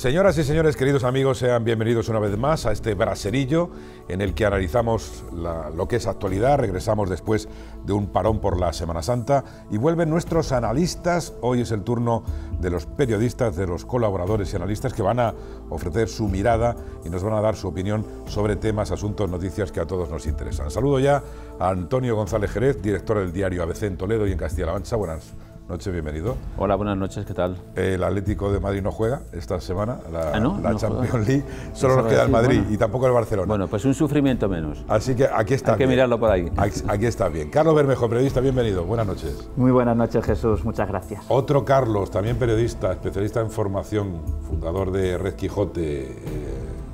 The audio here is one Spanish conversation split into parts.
Señoras y señores, queridos amigos, sean bienvenidos una vez más a este braserillo en el que analizamos lo que es actualidad. Regresamos después de un parón por la Semana Santa y vuelven nuestros analistas. Hoy es el turno de los periodistas, de los colaboradores y analistas que van a ofrecer su mirada y nos van a dar su opinión sobre temas, asuntos, noticias que a todos nos interesan. Saludo ya a Antonio González Jerez, director del diario ABC en Toledo y en Castilla-La Mancha. Buenas noches, bienvenido. Hola, buenas noches, ¿qué tal? El Atlético de Madrid no juega esta semana, la, ah, Champions League. Solo nos queda el Madrid y tampoco el Barcelona. Bueno, pues un sufrimiento menos. Así que aquí está. Hay que mirarlo por ahí. Aquí, está bien. Carlos Bermejo, periodista, bienvenido. Buenas noches. Muy buenas noches, Jesús. Muchas gracias. Otro Carlos, también periodista, especialista en formación, fundador de Red Quijote. Eh,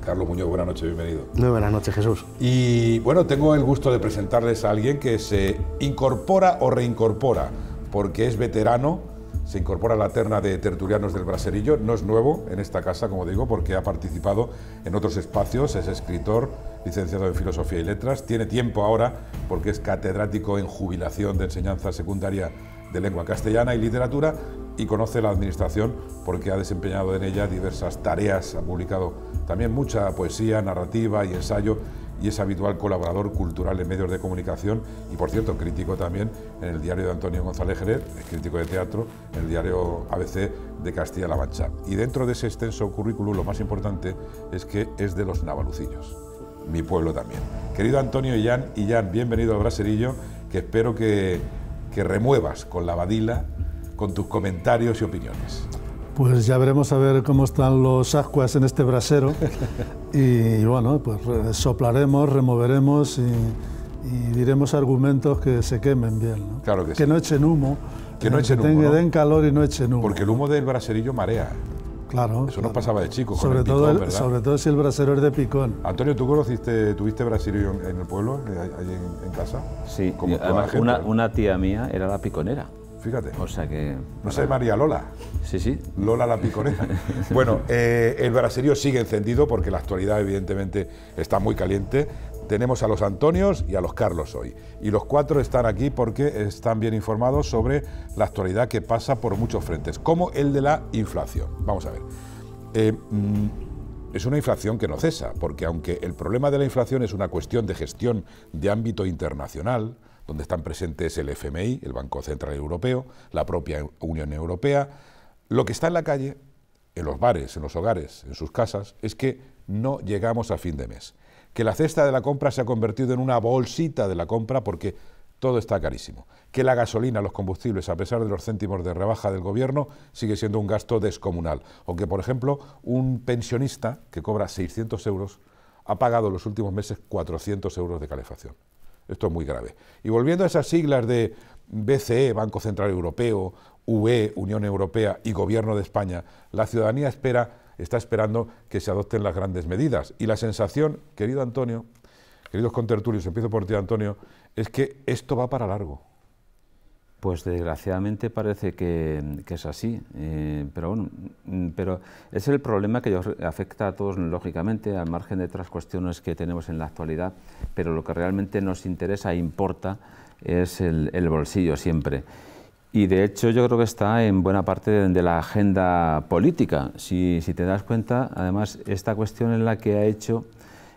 Carlos Muñoz, buenas noches, bienvenido. Muy buenas noches, Jesús. Y bueno, tengo el gusto de presentarles a alguien que se incorpora o reincorpora porque es veterano, se incorpora a la terna de tertulianos del Braserillo, no es nuevo en esta casa, como digo, porque ha participado en otros espacios, es escritor, licenciado en Filosofía y Letras, tiene tiempo ahora porque es catedrático en jubilación de enseñanza secundaria de lengua castellana y literatura y conoce la administración porque ha desempeñado en ella diversas tareas, ha publicado también mucha poesía, narrativa y ensayo y es habitual colaborador cultural en medios de comunicación y, por cierto, crítico también en el diario de Antonio González Jerez, es crítico de teatro, en el diario ABC de Castilla-La Mancha. Y dentro de ese extenso currículum, lo más importante es que es de los navalucillos, mi pueblo también. Querido Antonio y Jan, bienvenido al Braserillo, que espero que, que remuevas con la badila, con tus comentarios y opiniones. Pues ya veremos a ver cómo están los ascuas en este brasero. y bueno, pues soplaremos, removeremos y, diremos argumentos que se quemen bien. que, no echen humo. Que no eh, humo. den calor y no echen humo. Porque el humo del braserillo marea. Claro. Eso nos pasaba de chico. Sobre, todo sobre todo si el brasero es de picón. Antonio, ¿tú conociste, tuviste braserillo en, el pueblo, ahí en, casa? Sí, Como una, una tía mía era la piconera fíjate. O sea que... No sé, María Lola. Sí, sí. Lola la piconeja bueno, eh, el braserío sigue encendido porque la actualidad evidentemente está muy caliente. Tenemos a los Antonios y a los Carlos hoy. Y los cuatro están aquí porque están bien informados sobre la actualidad que pasa por muchos frentes, como el de la inflación. Vamos a ver. Eh, mm, es una inflación que no cesa, porque aunque el problema de la inflación es una cuestión de gestión de ámbito internacional, donde están presentes el FMI, el Banco Central Europeo, la propia Unión Europea. Lo que está en la calle, en los bares, en los hogares, en sus casas, es que no llegamos a fin de mes, que la cesta de la compra se ha convertido en una bolsita de la compra porque todo está carísimo, que la gasolina, los combustibles, a pesar de los céntimos de rebaja del gobierno, sigue siendo un gasto descomunal, o que, por ejemplo, un pensionista que cobra 600 euros ha pagado en los últimos meses 400 euros de calefacción. Esto es muy grave. Y volviendo a esas siglas de BCE, Banco Central Europeo, UE, Unión Europea y Gobierno de España, la ciudadanía espera, está esperando que se adopten las grandes medidas. Y la sensación, querido Antonio, queridos contertulios, empiezo por ti, Antonio, es que esto va para largo. Pues desgraciadamente parece que, es así, eh, pero bueno, mm, pero es el problema que afecta a todos lógicamente, al margen de otras cuestiones que tenemos en la actualidad, pero lo que realmente nos interesa e importa es el, bolsillo siempre. Y de hecho yo creo que está en buena parte de, la agenda política. Si, si te das cuenta, además esta cuestión en la que ha hecho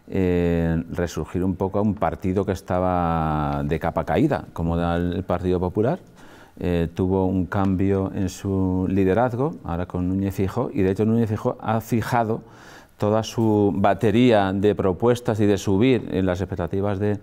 eh, resurgir un poco a un partido que estaba de capa caída, como da el Partido Popular. Eh, tuvo un cambio en su liderazgo, ahora con Núñez Fijo, y de hecho Núñez Fijo ha fijado toda su batería de propuestas y de subir en las expectativas de,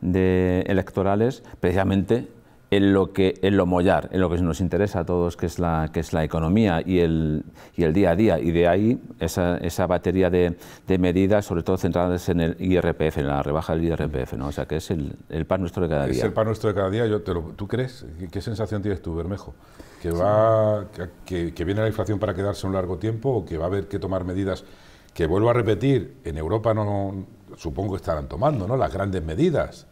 de electorales precisamente en lo que en lo mollar, en lo que nos interesa a todos, que es la, que es la economía y el, y el día a día. Y de ahí esa, esa batería de, de, medidas, sobre todo centradas en el IRPF, en la rebaja del IRPF, ¿no? O sea, que es el, el pan nuestro de cada día. Es el pan nuestro de cada día. Yo ¿Tú crees? ¿Qué, sensación tienes tú, Bermejo? ¿Que, va, que, que viene la inflación para quedarse un largo tiempo o que va a haber que tomar medidas que, vuelvo a repetir, en Europa no, supongo que estarán tomando, ¿no? Las grandes medidas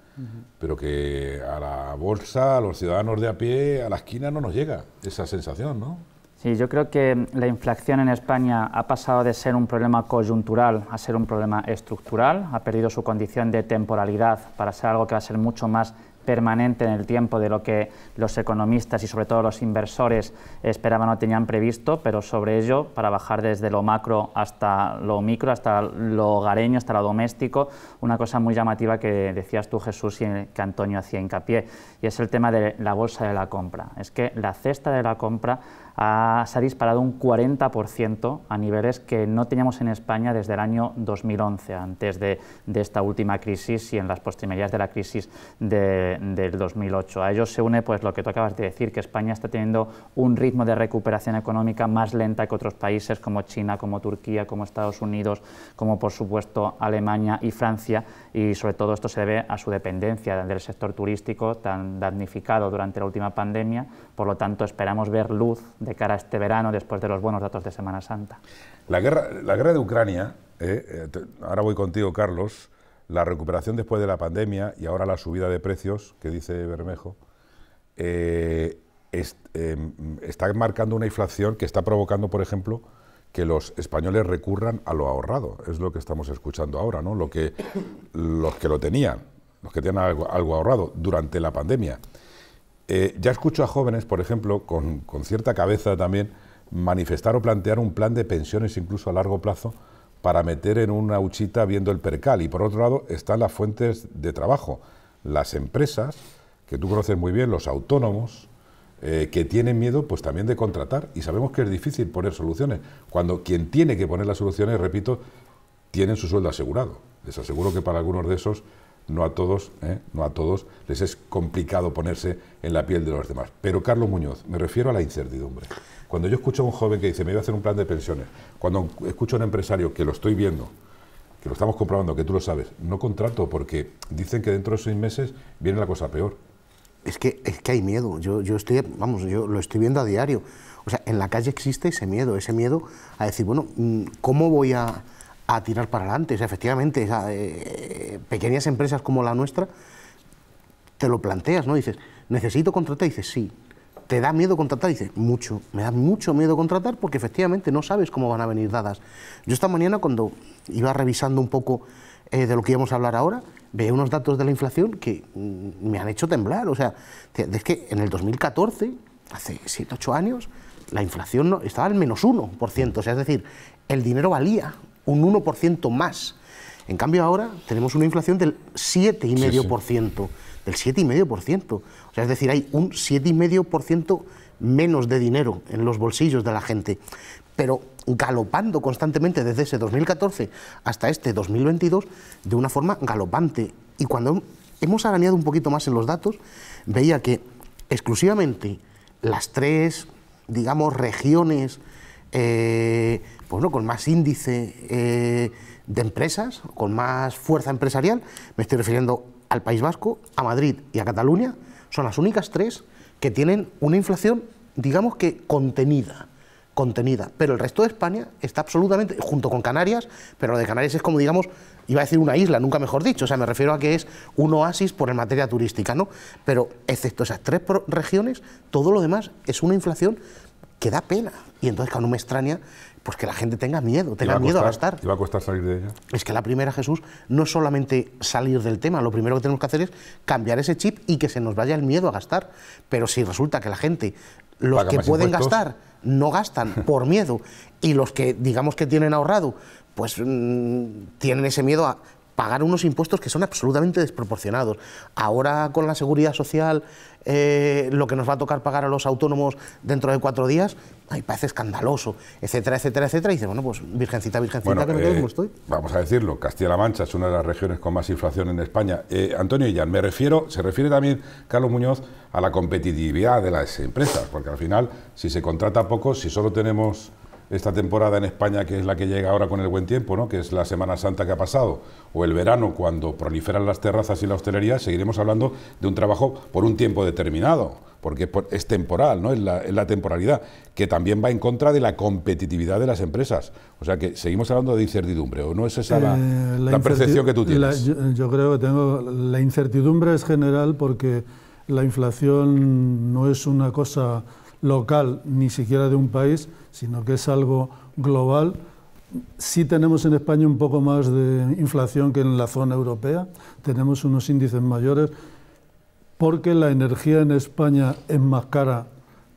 pero que a la bolsa, a los ciudadanos de a pie, a la esquina no nos llega esa sensación, ¿no? Sí, yo creo que la inflación en España ha pasado de ser un problema coyuntural a ser un problema estructural, ha perdido su condición de temporalidad para ser algo que va a ser mucho más permanente en el tiempo de lo que los economistas y sobre todo los inversores esperaban o tenían previsto, pero sobre ello, para bajar desde lo macro hasta lo micro, hasta lo hogareño, hasta lo doméstico, una cosa muy llamativa que decías tú, Jesús, y que Antonio hacía hincapié, y es el tema de la bolsa de la compra. Es que la cesta de la compra ha, se ha disparado un 40% a niveles que no teníamos en España desde el año 2011, antes de, esta última crisis y en las postrimerías de la crisis del 2008. A ello se une pues, lo que tú acabas de decir, que España está teniendo un ritmo de recuperación económica más lenta que otros países como China, como Turquía, como Estados Unidos, como por supuesto Alemania y Francia, y sobre todo esto se debe a su dependencia del sector turístico tan damnificado durante la última pandemia, por lo tanto, esperamos ver luz de cara a este verano después de los buenos datos de Semana Santa. La guerra, la guerra de Ucrania, eh, eh, ahora voy contigo, Carlos, la recuperación después de la pandemia y ahora la subida de precios que dice Bermejo, eh, em, está marcando una inflación que está provocando, por ejemplo, que los españoles recurran a lo ahorrado. Es lo que estamos escuchando ahora, ¿no? Lo que, los que lo tenían, los que tenían algo ahorrado durante la pandemia. Eh, ya escucho a jóvenes, por ejemplo, con, cierta cabeza también, manifestar o plantear un plan de pensiones incluso a largo plazo para meter en una huchita viendo el percal. Y por otro lado están las fuentes de trabajo, las empresas, que tú conoces muy bien, los autónomos, eh, que tienen miedo pues también de contratar. Y sabemos que es difícil poner soluciones, cuando quien tiene que poner las soluciones, repito, tiene su sueldo asegurado. Les aseguro que para algunos de esos no a todos, ¿eh? no a todos, les es complicado ponerse en la piel de los demás. Pero Carlos Muñoz, me refiero a la incertidumbre. Cuando yo escucho a un joven que dice, me voy a hacer un plan de pensiones, cuando escucho a un empresario que lo estoy viendo, que lo estamos comprobando, que tú lo sabes, no contrato porque dicen que dentro de seis meses viene la cosa peor. Es que, es que hay miedo, yo, yo, estoy, vamos, yo lo estoy viendo a diario. O sea, en la calle existe ese miedo, ese miedo a decir, bueno, mm, ¿cómo voy a, a tirar para adelante. O sea, efectivamente, eh, pequeñas empresas como la nuestra, te lo planteas, ¿no? Dices, necesito contratar, dices, sí. ¿Te da miedo contratar? dices, mucho. Me da mucho miedo contratar porque efectivamente no sabes cómo van a venir dadas. Yo esta mañana cuando iba revisando un poco eh, de lo que íbamos a hablar ahora, veo unos datos de la inflación que mm, me han hecho temblar. O sea, es que en el 2014, hace 7, 8 años, la inflación no, estaba al menos 1%. O sea, es decir, el dinero valía un 1% más. En cambio ahora tenemos una inflación del 7,5%, del 7,5%. O sea, es decir, hay un 7,5% menos de dinero en los bolsillos de la gente. Pero galopando constantemente desde ese 2014 hasta este 2022 de una forma galopante. Y cuando hemos arañado un poquito más en los datos, veía que exclusivamente las tres, digamos, regiones eh, con más índice eh, de empresas, con más fuerza empresarial, me estoy refiriendo al País Vasco, a Madrid y a Cataluña, son las únicas tres que tienen una inflación, digamos que contenida contenida, pero el resto de España está absolutamente, junto con Canarias, pero lo de Canarias es como, digamos, iba a decir una isla, nunca mejor dicho, o sea, me refiero a que es un oasis por en materia turística, ¿no? Pero excepto esas tres regiones, todo lo demás es una inflación que da pena. Y entonces, claro, no me extraña pues que la gente tenga miedo, tenga miedo a gastar. ¿Y va a costar salir de ella? Es que la primera, Jesús, no es solamente salir del tema, lo primero que tenemos que hacer es cambiar ese chip y que se nos vaya el miedo a gastar. Pero si resulta que la gente, los que pueden gastar, no gastan por miedo, y los que digamos que tienen ahorrado, pues mm, tienen ese miedo a pagar unos impuestos que son absolutamente desproporcionados. Ahora con la seguridad social, eh, lo que nos va a tocar pagar a los autónomos dentro de cuatro días, ahí parece escandaloso, etcétera, etcétera, etcétera. Y dice, bueno, pues virgencita, virgencita, que no eh, Vamos a decirlo, Castilla-La Mancha es una de las regiones con más inflación en España. Eh, Antonio Illán, me refiero, se refiere también Carlos Muñoz a la competitividad de las empresas, porque al final, si se contrata poco, si solo tenemos esta temporada en España, que es la que llega ahora con el buen tiempo, ¿no? que es la Semana Santa que ha pasado, o el verano, cuando proliferan las terrazas y la hostelería, seguiremos hablando de un trabajo por un tiempo determinado, porque es temporal, ¿no? es, la, temporalidad, que también va en contra de la competitividad de las empresas. O sea que seguimos hablando de incertidumbre, ¿o no es esa la, eh, percepción que tú tienes? Yo, yo creo que tengo... La incertidumbre es general porque la inflación no es una cosa local ni siquiera de un país, sino que es algo global. ...si tenemos en España un poco más de inflación que en la zona europea, tenemos unos índices mayores, porque la energía en España es más cara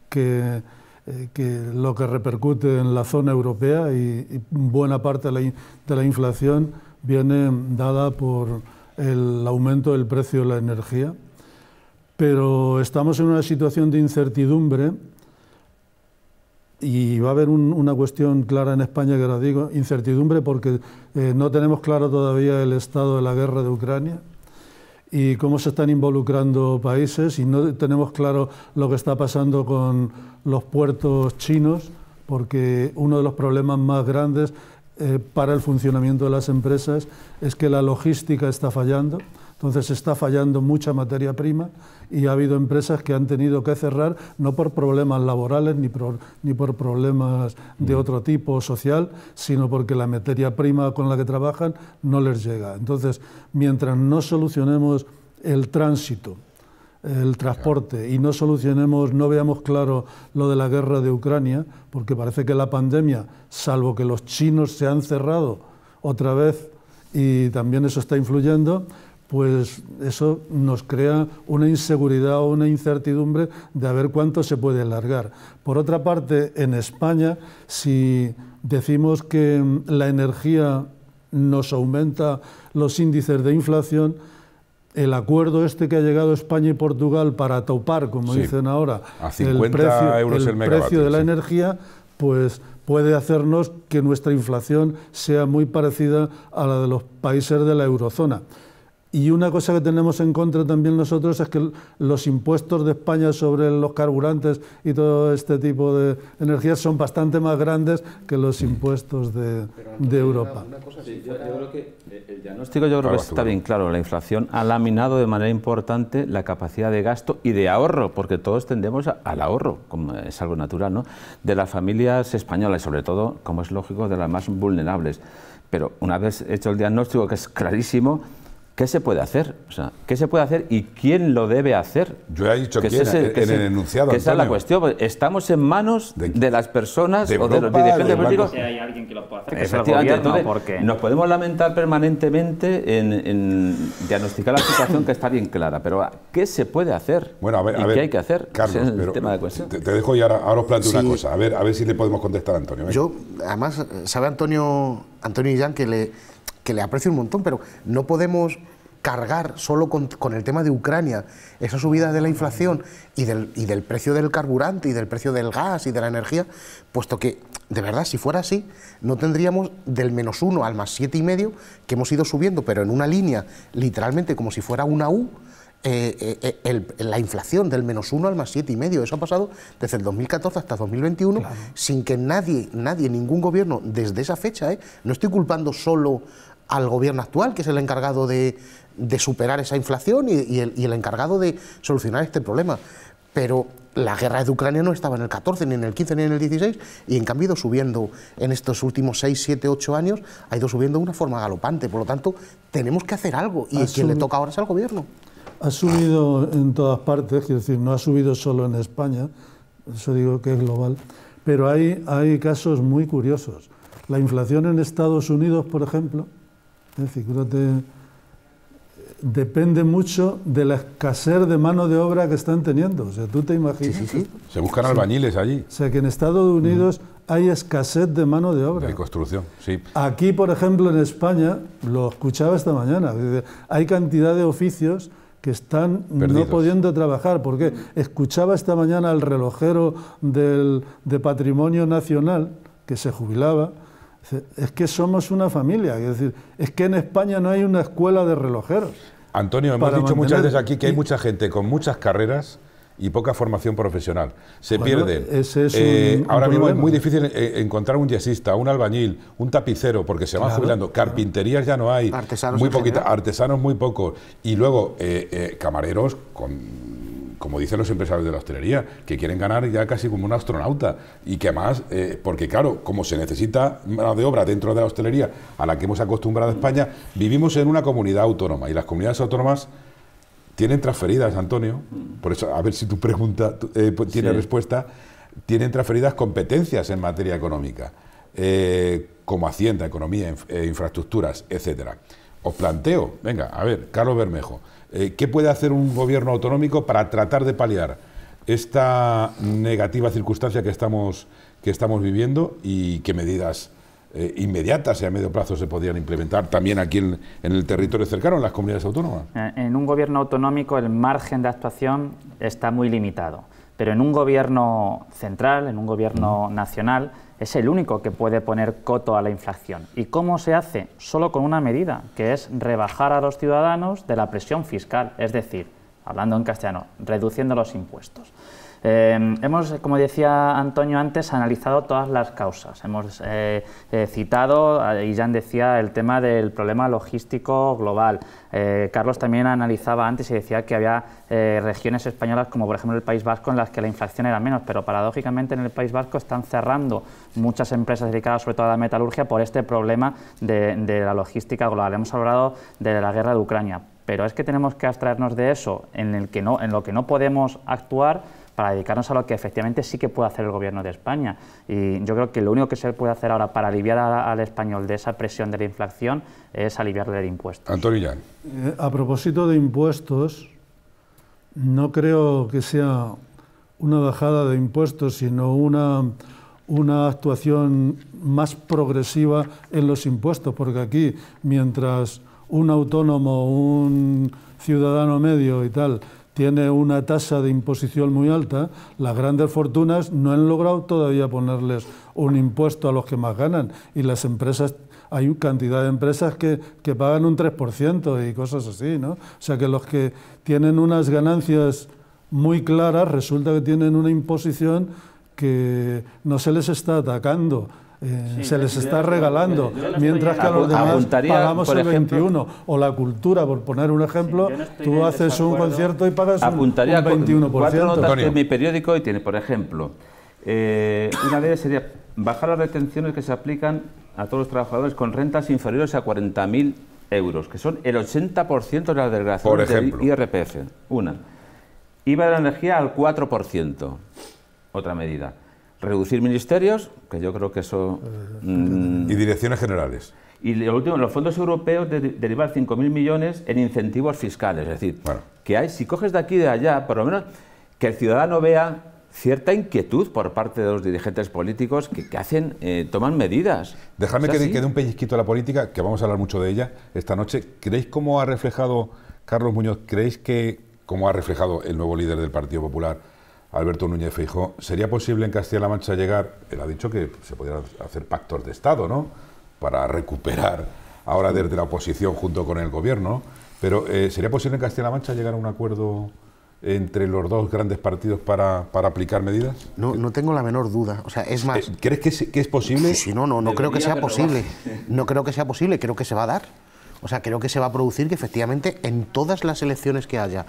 que, eh, lo que repercute en la zona europea y, buena parte de la, de la inflación viene dada por el aumento del precio de la energía pero estamos en una situación de incertidumbre y va a haber una cuestión clara en España que la digo, incertidumbre porque eh, no tenemos claro todavía el estado de la guerra de Ucrania y cómo se están involucrando países y no tenemos claro lo que está pasando con los puertos chinos porque uno de los problemas más grandes eh, para el funcionamiento de las empresas es que la logística está fallando entonces está fallando mucha materia prima y ha habido empresas que han tenido que cerrar no por problemas laborales ni por, ni por problemas de mm. otro tipo social, sino porque la materia prima con la que trabajan no les llega. Entonces, mientras no solucionemos el tránsito, el transporte y no solucionemos, no veamos claro lo de la guerra de Ucrania, porque parece que la pandemia, salvo que los chinos se han cerrado otra vez y también eso está influyendo, pues eso nos crea una inseguridad o una incertidumbre de a ver cuánto se puede alargar. Por otra parte, en España, si decimos que mm, la energía nos aumenta los índices de inflación, el acuerdo este que ha llegado España y Portugal para topar, como dicen ahora, el precio, el precio de la energía, pues puede hacernos que nuestra inflación sea muy parecida a la de los países de la eurozona. Y una cosa que tenemos en contra también nosotros es que los impuestos de España sobre los carburantes y todo este tipo de energías son bastante más grandes que los impuestos de, Europa. yo, creo que eh, el diagnóstico yo creo que está bien claro. La inflación ha laminado de manera importante la capacidad de gasto y de ahorro, porque todos tendemos al ahorro, como es algo natural, ¿no? De las familias españolas, sobre todo, como es lógico, de las más vulnerables. Pero una vez hecho el diagnóstico, que es clarísimo, ¿qué se puede hacer? O sea, ¿qué se puede hacer y quién lo debe hacer? Yo he dicho que quién, en, el enunciado. esa es la cuestión. Pues, estamos en manos de, las personas de o de los dirigentes políticos. Si hay alguien que lo pueda hacer. Efectivamente, nos podemos lamentar permanentemente en, diagnosticar la situación que está bien clara, pero ah, ¿qué se puede hacer? Bueno, a ver, qué hay que hacer? Carlos, Te, dejo y ahora, os planteo una cosa, a ver, a ver si le podemos contestar a Antonio. Yo, además, sabe Antonio, Antonio Jan que le que le aprecio un montón, pero no podemos cargar solo con, el tema de Ucrania esa subida de la inflación y del, y del precio del carburante y del precio del gas y de la energía, puesto que, de verdad, si fuera así, no tendríamos del menos uno al más siete y medio que hemos ido subiendo, pero en una línea, literalmente como si fuera una U, eh, eh, eh, la inflación del menos uno al más siete y medio. Eso ha pasado desde el 2014 hasta 2021 sin que nadie, nadie, ningún gobierno desde esa fecha, no estoy culpando solo al gobierno actual, que es el encargado de, de superar esa inflación y, el, encargado de solucionar este problema. Pero la guerra de Ucrania no estaba en el 14, ni en el 15, ni en el 16, y en cambio ha ido subiendo en estos últimos 6, 7, 8 años, ha ido subiendo de una forma galopante. Por lo tanto, tenemos que hacer algo, y es quien le toca ahora es al gobierno. Ha subido en todas partes, quiero decir, no ha subido solo en España, eso digo que es global, pero hay, hay casos muy curiosos. La inflación en Estados Unidos, por ejemplo, depende mucho de la escasez de mano de obra que están teniendo. O sea, tú te imaginas. Se buscan albañiles allí. O sea, que en Estados Unidos hay escasez de mano de obra. Hay construcción, sí. Aquí, por ejemplo, en España, lo escuchaba esta mañana, hay cantidad de oficios que están no pudiendo trabajar. Porque escuchaba esta mañana al relojero del, de Patrimonio Nacional, que se jubilaba, es que somos una familia, es decir, es que en España no hay una escuela de relojeros. Antonio, hemos dicho muchas veces aquí que hay mucha gente con muchas carreras y poca formación profesional. Se pierde eh, ahora mismo es muy difícil eh, encontrar un yesista, un albañil, un tapicero, porque se van jubilando. Carpinterías ya no hay. Artesanos muy Artesanos muy pocos. Y luego eh, camareros con como dicen los empresarios de la hostelería, que quieren ganar ya casi como un astronauta y que además, eh, porque claro, como se necesita mano de obra dentro de la hostelería a la que hemos acostumbrado mm. España, vivimos en una comunidad autónoma y las comunidades autónomas tienen transferidas, Antonio, mm. por eso a ver si tu pregunta eh, pues, tiene respuesta, tienen transferidas competencias en materia económica, eh, como Hacienda, Economía, infraestructuras, etcétera. Os planteo, venga, a ver, Carlos Bermejo, eh, ¿Qué puede hacer un gobierno autonómico para tratar de paliar esta negativa circunstancia que estamos, que estamos viviendo y qué medidas eh, inmediatas y a medio plazo se podrían implementar también aquí en, en, el territorio cercano, en las comunidades autónomas? Eh, en un gobierno autonómico el margen de actuación está muy limitado, pero en un gobierno central, en un gobierno nacional, es el único que puede poner coto a la inflación. ¿Y cómo se hace? Solo con una medida, que es rebajar a los ciudadanos de la presión fiscal, es decir, hablando en castellano, reduciendo los impuestos. Em, hemos, como decía Antonio antes, analizado todas las causas. Hemos eh, eh, citado, eh, y ya decía, el tema del problema logístico global. Carlos también analizaba antes y decía que había regiones españolas, como por ejemplo el País Vasco, en las que la inflación era menos, pero paradójicamente en el País Vasco están cerrando muchas empresas dedicadas sobre todo a la metalurgia por este problema de, la logística global. Hemos hablado de la guerra de Ucrania, pero es que tenemos que abstraernos de eso, en lo que no podemos actuar para dedicarnos a lo que efectivamente sí que puede hacer el gobierno de España. Y yo creo que lo único que se puede hacer ahora para aliviar al español de esa presión de la inflación es aliviarle de impuestos. Antonio Jan. Eh, a propósito de impuestos, no creo que sea una bajada de impuestos, sino una, una actuación más progresiva en los impuestos, porque aquí, mientras un autónomo, un ciudadano medio y tal, tiene una tasa de imposición muy alta, las grandes fortunas no han logrado todavía ponerles un impuesto a los que más ganan y las empresas hay cantidad de empresas que, que, pagan un 3% y cosas así, ¿no? O sea que los que tienen unas ganancias muy claras resulta que tienen una imposición que no se les está atacando, eh, se les está regalando, mientras que a los demás pagamos el 21. O la cultura, por poner un ejemplo, tú haces un concierto y pagas apuntaría un, 21%. Cuatro notas mi periódico y tiene, por ejemplo, eh, una de ellas sería bajar las retenciones que se aplican a todos los trabajadores con rentas inferiores a 40.000 euros, que son el 80% de la desgracia del IRPF. Una. IVA de la energía al 4%, otra medida reducir ministerios, que yo creo que eso... Mm, y direcciones generales. Y lo último, los fondos europeos de, derivar 5.000 millones en incentivos fiscales, es decir, que hay, si coges de aquí y de allá, por lo menos que el ciudadano vea cierta inquietud por parte de los dirigentes políticos que, hacen, eh, toman medidas. Déjame que, dé un pellizquito a la política, que vamos a hablar mucho de ella esta noche. ¿Creéis cómo ha reflejado Carlos Muñoz, creéis que, cómo ha reflejado el nuevo líder del Partido Popular, Alberto Núñez Feijó, ¿sería posible en Castilla-La Mancha llegar? Él ha dicho que se podrían hacer pactos de Estado, ¿no? Para recuperar ahora desde la oposición junto con el gobierno. Pero eh, ¿sería posible en Castilla-La Mancha llegar a un acuerdo entre los dos grandes partidos para, aplicar medidas? No, no tengo la menor duda. O sea, es más. Eh, ¿Crees que es, posible? Sí, sí, no, no, no creo que sea posible. No creo que sea posible, creo que se va a dar. O sea, creo que se va a producir que efectivamente en todas las elecciones que haya,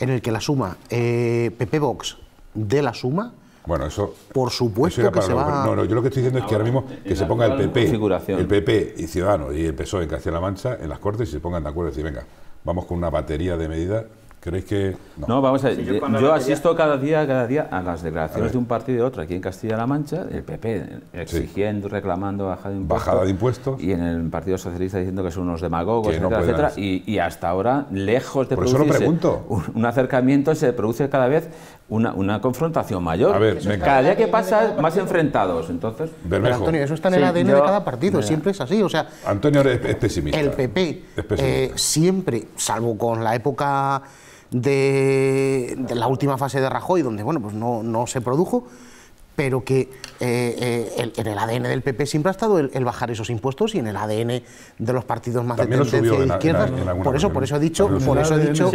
en el que la suma eh, PP Vox, de la suma, bueno, eso. Por supuesto que No, no, yo lo que estoy diciendo es que ahora mismo que se ponga el PP, el PP y Ciudadanos y el PSOE en Castilla-La Mancha en las Cortes y se pongan de acuerdo y venga, vamos con una batería de medidas ¿Creéis que.? No, vamos a ver. yo, asisto cada día, cada día a las declaraciones de un partido y de otro. Aquí en Castilla-La Mancha, el PP exigiendo, reclamando bajada de impuestos. Y en el Partido Socialista diciendo que son unos demagogos, etcétera, Y, hasta ahora, lejos de Por Un, acercamiento, se produce cada vez una, confrontación mayor. A ver, cada día que pasa, más enfrentados. Entonces. Pero Antonio, eso está en el ADN de cada partido, siempre es así. O sea, Antonio es, pesimista. El PP eh, siempre, salvo con la época de, la última fase de Rajoy, donde bueno, pues no, no se produjo, pero que eh, eh, en el ADN del PP siempre ha estado el, bajar esos impuestos y en el ADN de los partidos más de tendencia izquierda. Por eso, por eso he dicho, por eso he dicho,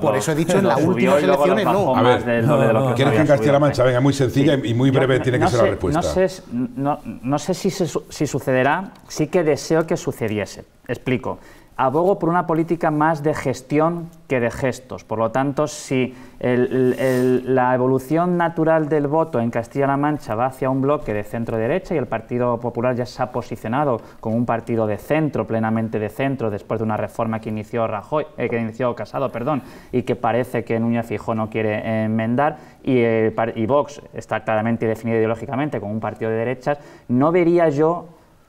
por eso he dicho en las últimas elecciones no. ¿quieres que Castilla-La Mancha? Venga, muy sencilla y muy breve tiene que ser la respuesta. Sé, no sé, si, si sucederá, sí que deseo que sucediese. Explico abogo por una política más de gestión que de gestos. Por lo tanto, si la evolución natural del voto en Castilla-La Mancha va hacia un bloque de centro-derecha y el Partido Popular ya se ha posicionado como un partido de centro, plenamente de centro, después de una reforma que inició, Rajoy, eh, que inició Casado perdón, y que parece que Núñez Fijo no quiere enmendar, y, eh, y Vox está claramente definido ideológicamente como un partido de derechas, no vería yo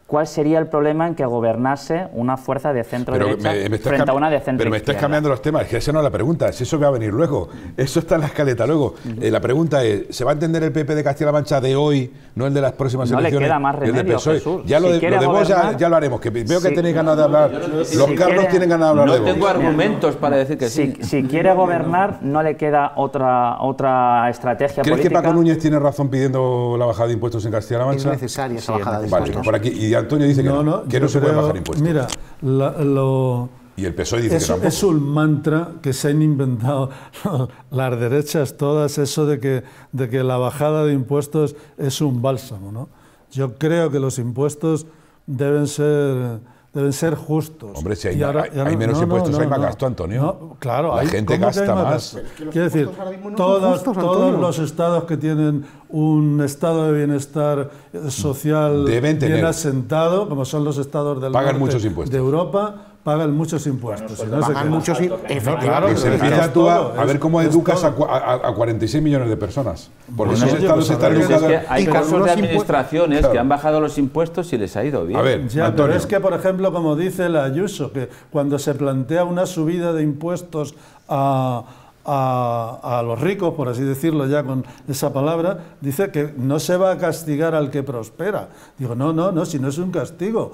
¿Cuál sería el problema en que gobernase una fuerza de centro derecha frente a una de centro Pero me estás cambiando los temas, que esa no es la pregunta, Es eso va a venir luego, eso está en la escaleta luego. Eh, la pregunta es, ¿se va a entender el PP de Castilla-La Mancha de hoy, no el de las próximas elecciones? No le queda más remedio, e. Jesús. Ya lo, de, ya, lo haremos, que veo que tenéis ganas de hablar, los Carlos tienen ganas de hablar de No tengo argumentos para decir que si, sí. Si quiere gobernar, no le queda otra, otra estrategia ¿Crees que Paco Núñez tiene razón pidiendo la bajada de impuestos en Castilla-La Mancha? Es necesaria esa bajada de impuestos. Vale. Pues por aquí, Antonio dice que no, se puede bajar impuestos. Mira, lo... Y el dice Es un mantra que se han inventado las derechas todas, eso de que, de que la bajada de impuestos es un bálsamo, ¿no? Yo creo que los impuestos deben ser deben ser justos. Hombre, si hay, hay menos impuestos, hay más gasto, Antonio. claro, la hay, gente gasta más. Quiero decir, todos, los estados que tienen un estado de bienestar social bien asentado, como son los estados del pagan muchos impuestos. de Europa, pagan muchos impuestos. Pues muchos impuestos. tú a, ver cómo educas a, a, 46 millones de personas. Porque esos estados pues, están hay casos de administraciones que han bajado los impuestos y les ha ido bien. A ver, es que, por ejemplo, como dice la Ayuso, que cuando se plantea una subida de impuestos a a, los ricos, por así decirlo ya con esa palabra, dice que no se va a castigar al que prospera. Digo, no, no, no, si no es un castigo.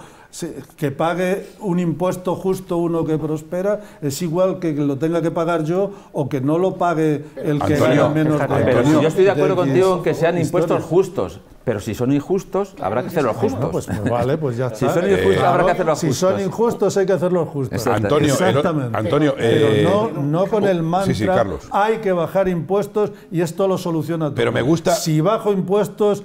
que pague un impuesto justo uno que prospera es igual que lo tenga que pagar yo o que no lo pague el que menos. pero yo estoy de acuerdo contigo en que sean impuestos justos, pero si son injustos, habrá que hacerlos justos. Si son injustos, hay que hacerlos justos. Antonio, eh, eh, no, con el mantra, hay que bajar impuestos y esto lo soluciona todo. Pero me gusta... Si bajo impuestos,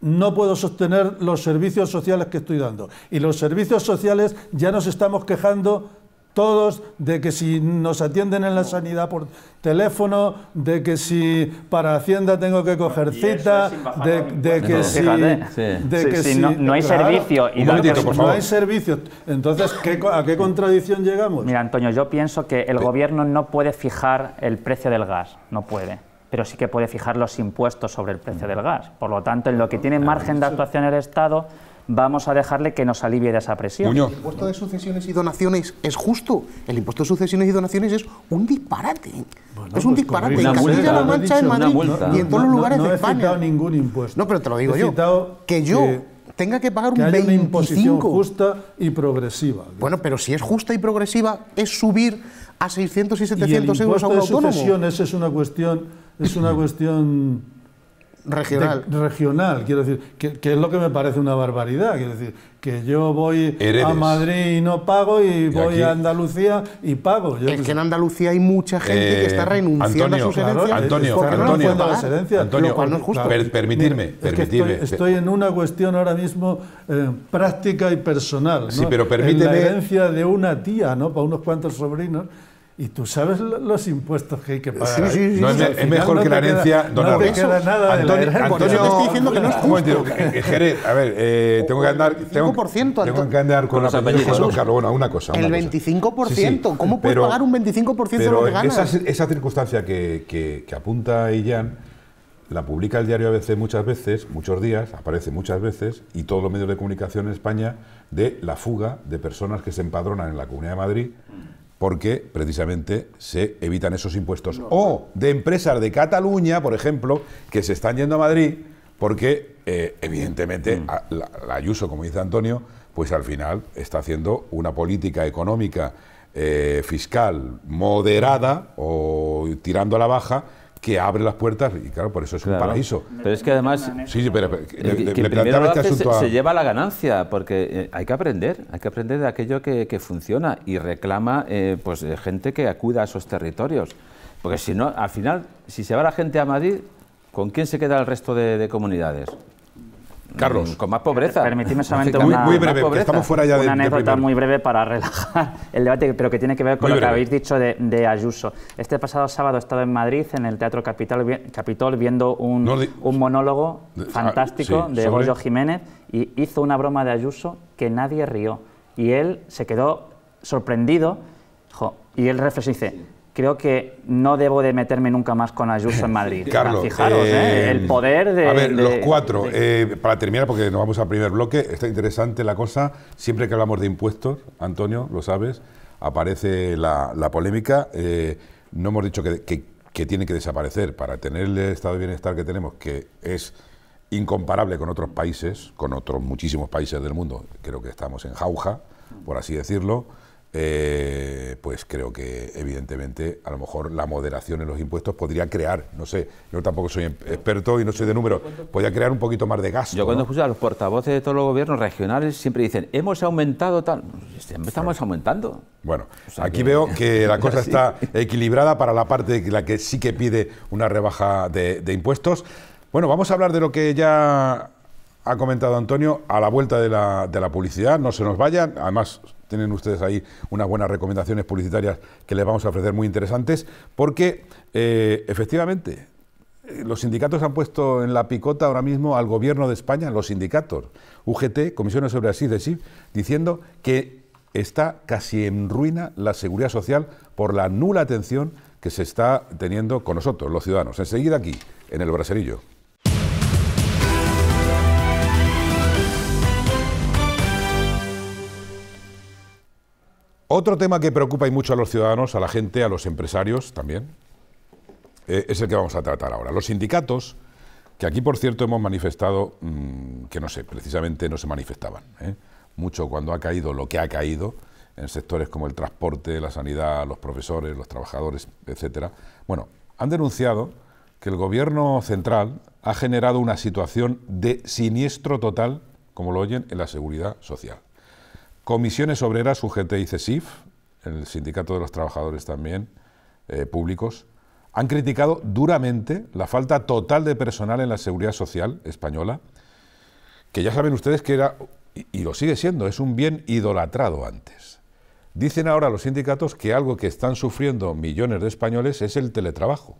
no puedo sostener los servicios sociales que estoy dando. Y los servicios sociales ya nos estamos quejando todos de que si nos atienden en la sanidad por teléfono, de que si para Hacienda tengo que coger cita, de, que si, no, hay servicio y hay servicio, entonces a qué contradicción llegamos? Mira, Antonio, yo pienso que el gobierno no puede fijar el precio del gas, no puede pero sí que puede fijar los impuestos sobre el precio mm. del gas. Por lo tanto, en lo que tiene margen de actuación el Estado vamos a dejarle que nos alivie de esa presión. El impuesto de sucesiones y donaciones es justo. El impuesto de sucesiones y donaciones es un disparate. es un pues disparate. En Castilla-La Mancha, en Madrid y en todos los lugares de España. No he citado ningún impuesto. No, pero te lo digo yo. Que yo... tenga que pagar un impuesto imposición justa y progresiva. Bueno, pero si es justa y progresiva, es subir a 600 y 700 euros a un autónomo. es una cuestión, es una cuestión Regional. regional, quiero decir, que, es lo que me parece una barbaridad. Quiero decir, que yo voy a Madrid y no pago, y, voy a Andalucía y pago. que, en Andalucía hay mucha gente que está eh, renunciando a sus herencias. Antonio, Antonio, no Antonio, no es justo. permitirme, estoy, en una cuestión ahora mismo eh, práctica y personal. Sí, pero permíteme. la herencia de una tía, ¿no? Para unos cuantos sobrinos y tú sabes los impuestos que hay que pagar. Sí, sí, sí, es, mejor que la herencia queda, no, No te queda nada Antonio, de la herencia. estoy diciendo que no es justo. Eh, eh, a ver, eh, tengo que andar... Tengo, tengo que andar con, la apellido de Don Carlos. Bueno, una cosa. el 25%. ¿Cómo puedes pagar un 25% de lo que ganas? Esa, esa circunstancia que, que apunta Illán la publica el diario ABC muchas veces, muchos días, aparece muchas veces, y todos los medios de comunicación en España, de la fuga de personas que se empadronan en la Comunidad de Madrid porque precisamente se evitan esos impuestos. O de empresas de Cataluña, por ejemplo, que se están yendo a Madrid porque, eh, evidentemente, mm. la, Ayuso, como dice Antonio, pues al final está haciendo una política económica eh, fiscal moderada o tirando a la baja que abre las puertas y claro, por eso es un paraíso. Pero es que además... Sí, se, lleva la ganancia, porque eh, hay que aprender, hay que aprender de aquello que, funciona y reclama eh, pues, eh, gente que acuda a esos territorios. Porque si no, al final, si se va la gente a Madrid, ¿con quién se queda el resto de comunidades? Carlos. Mm, con más pobreza. Permitidme solamente una, anécdota muy breve para relajar el debate, pero que tiene que ver con lo que habéis dicho de, Ayuso. Este pasado sábado he estado en Madrid, en el Teatro Capital, Capitol, viendo un, monólogo ah, fantástico de Goyo Jiménez y hizo una broma de Ayuso que nadie rió. Y él se quedó sorprendido y él reflexiona y dice, creo que no debo de meterme nunca más con Ayuso en Madrid. Carlos, fijaros, ¿eh? Eh, el poder de... A ver, los cuatro, eh, para terminar, porque nos vamos al primer bloque, está interesante la cosa, siempre que hablamos de impuestos, Antonio, lo sabes, aparece la, polémica, no hemos dicho que, que tiene que desaparecer para tener el estado de bienestar que tenemos, que es incomparable con otros países, con otros muchísimos países del mundo, creo que estamos en jauja, por así decirlo, eh, pues creo que evidentemente a lo mejor la moderación en los impuestos podría crear, no sé, yo tampoco soy experto y no soy de números, podría crear un poquito más de gasto. Yo cuando escucho a los portavoces de todos los gobiernos regionales siempre dicen, hemos aumentado tal, este, estamos aumentando. Bueno, aquí veo que la cosa está equilibrada para la parte de la que sí que pide una rebaja de, impuestos. Bueno, vamos a hablar de lo que ya ha comentado Antonio a la vuelta de la, de la publicidad, no se nos vayan, además tienen ustedes ahí unas buenas recomendaciones publicitarias que les vamos a ofrecer muy interesantes, porque eh, efectivamente los sindicatos han puesto en la picota ahora mismo al gobierno de España, los sindicatos, UGT, Comisiones sobre Asís de diciendo que está casi en ruina la seguridad social por la nula atención que se está teniendo con nosotros, los ciudadanos. Enseguida aquí, en el Braserillo. Otro tema que preocupa y mucho a los ciudadanos, a la gente, a los empresarios también, eh, es el que vamos a tratar ahora. Los sindicatos, que aquí por cierto hemos manifestado mm, que no sé, precisamente no se manifestaban. ¿eh? Mucho cuando ha caído lo que ha caído en sectores como el transporte, la sanidad, los profesores, los trabajadores, etcétera. Bueno, han denunciado que el gobierno central ha generado una situación de siniestro total, como lo oyen, en la seguridad social. Comisiones Obreras, UGT y CESIF, el Sindicato de los Trabajadores también, eh, públicos, han criticado duramente la falta total de personal en la seguridad social española, que ya saben ustedes que era, y lo sigue siendo, es un bien idolatrado antes. Dicen ahora los sindicatos que algo que están sufriendo millones de españoles es el teletrabajo,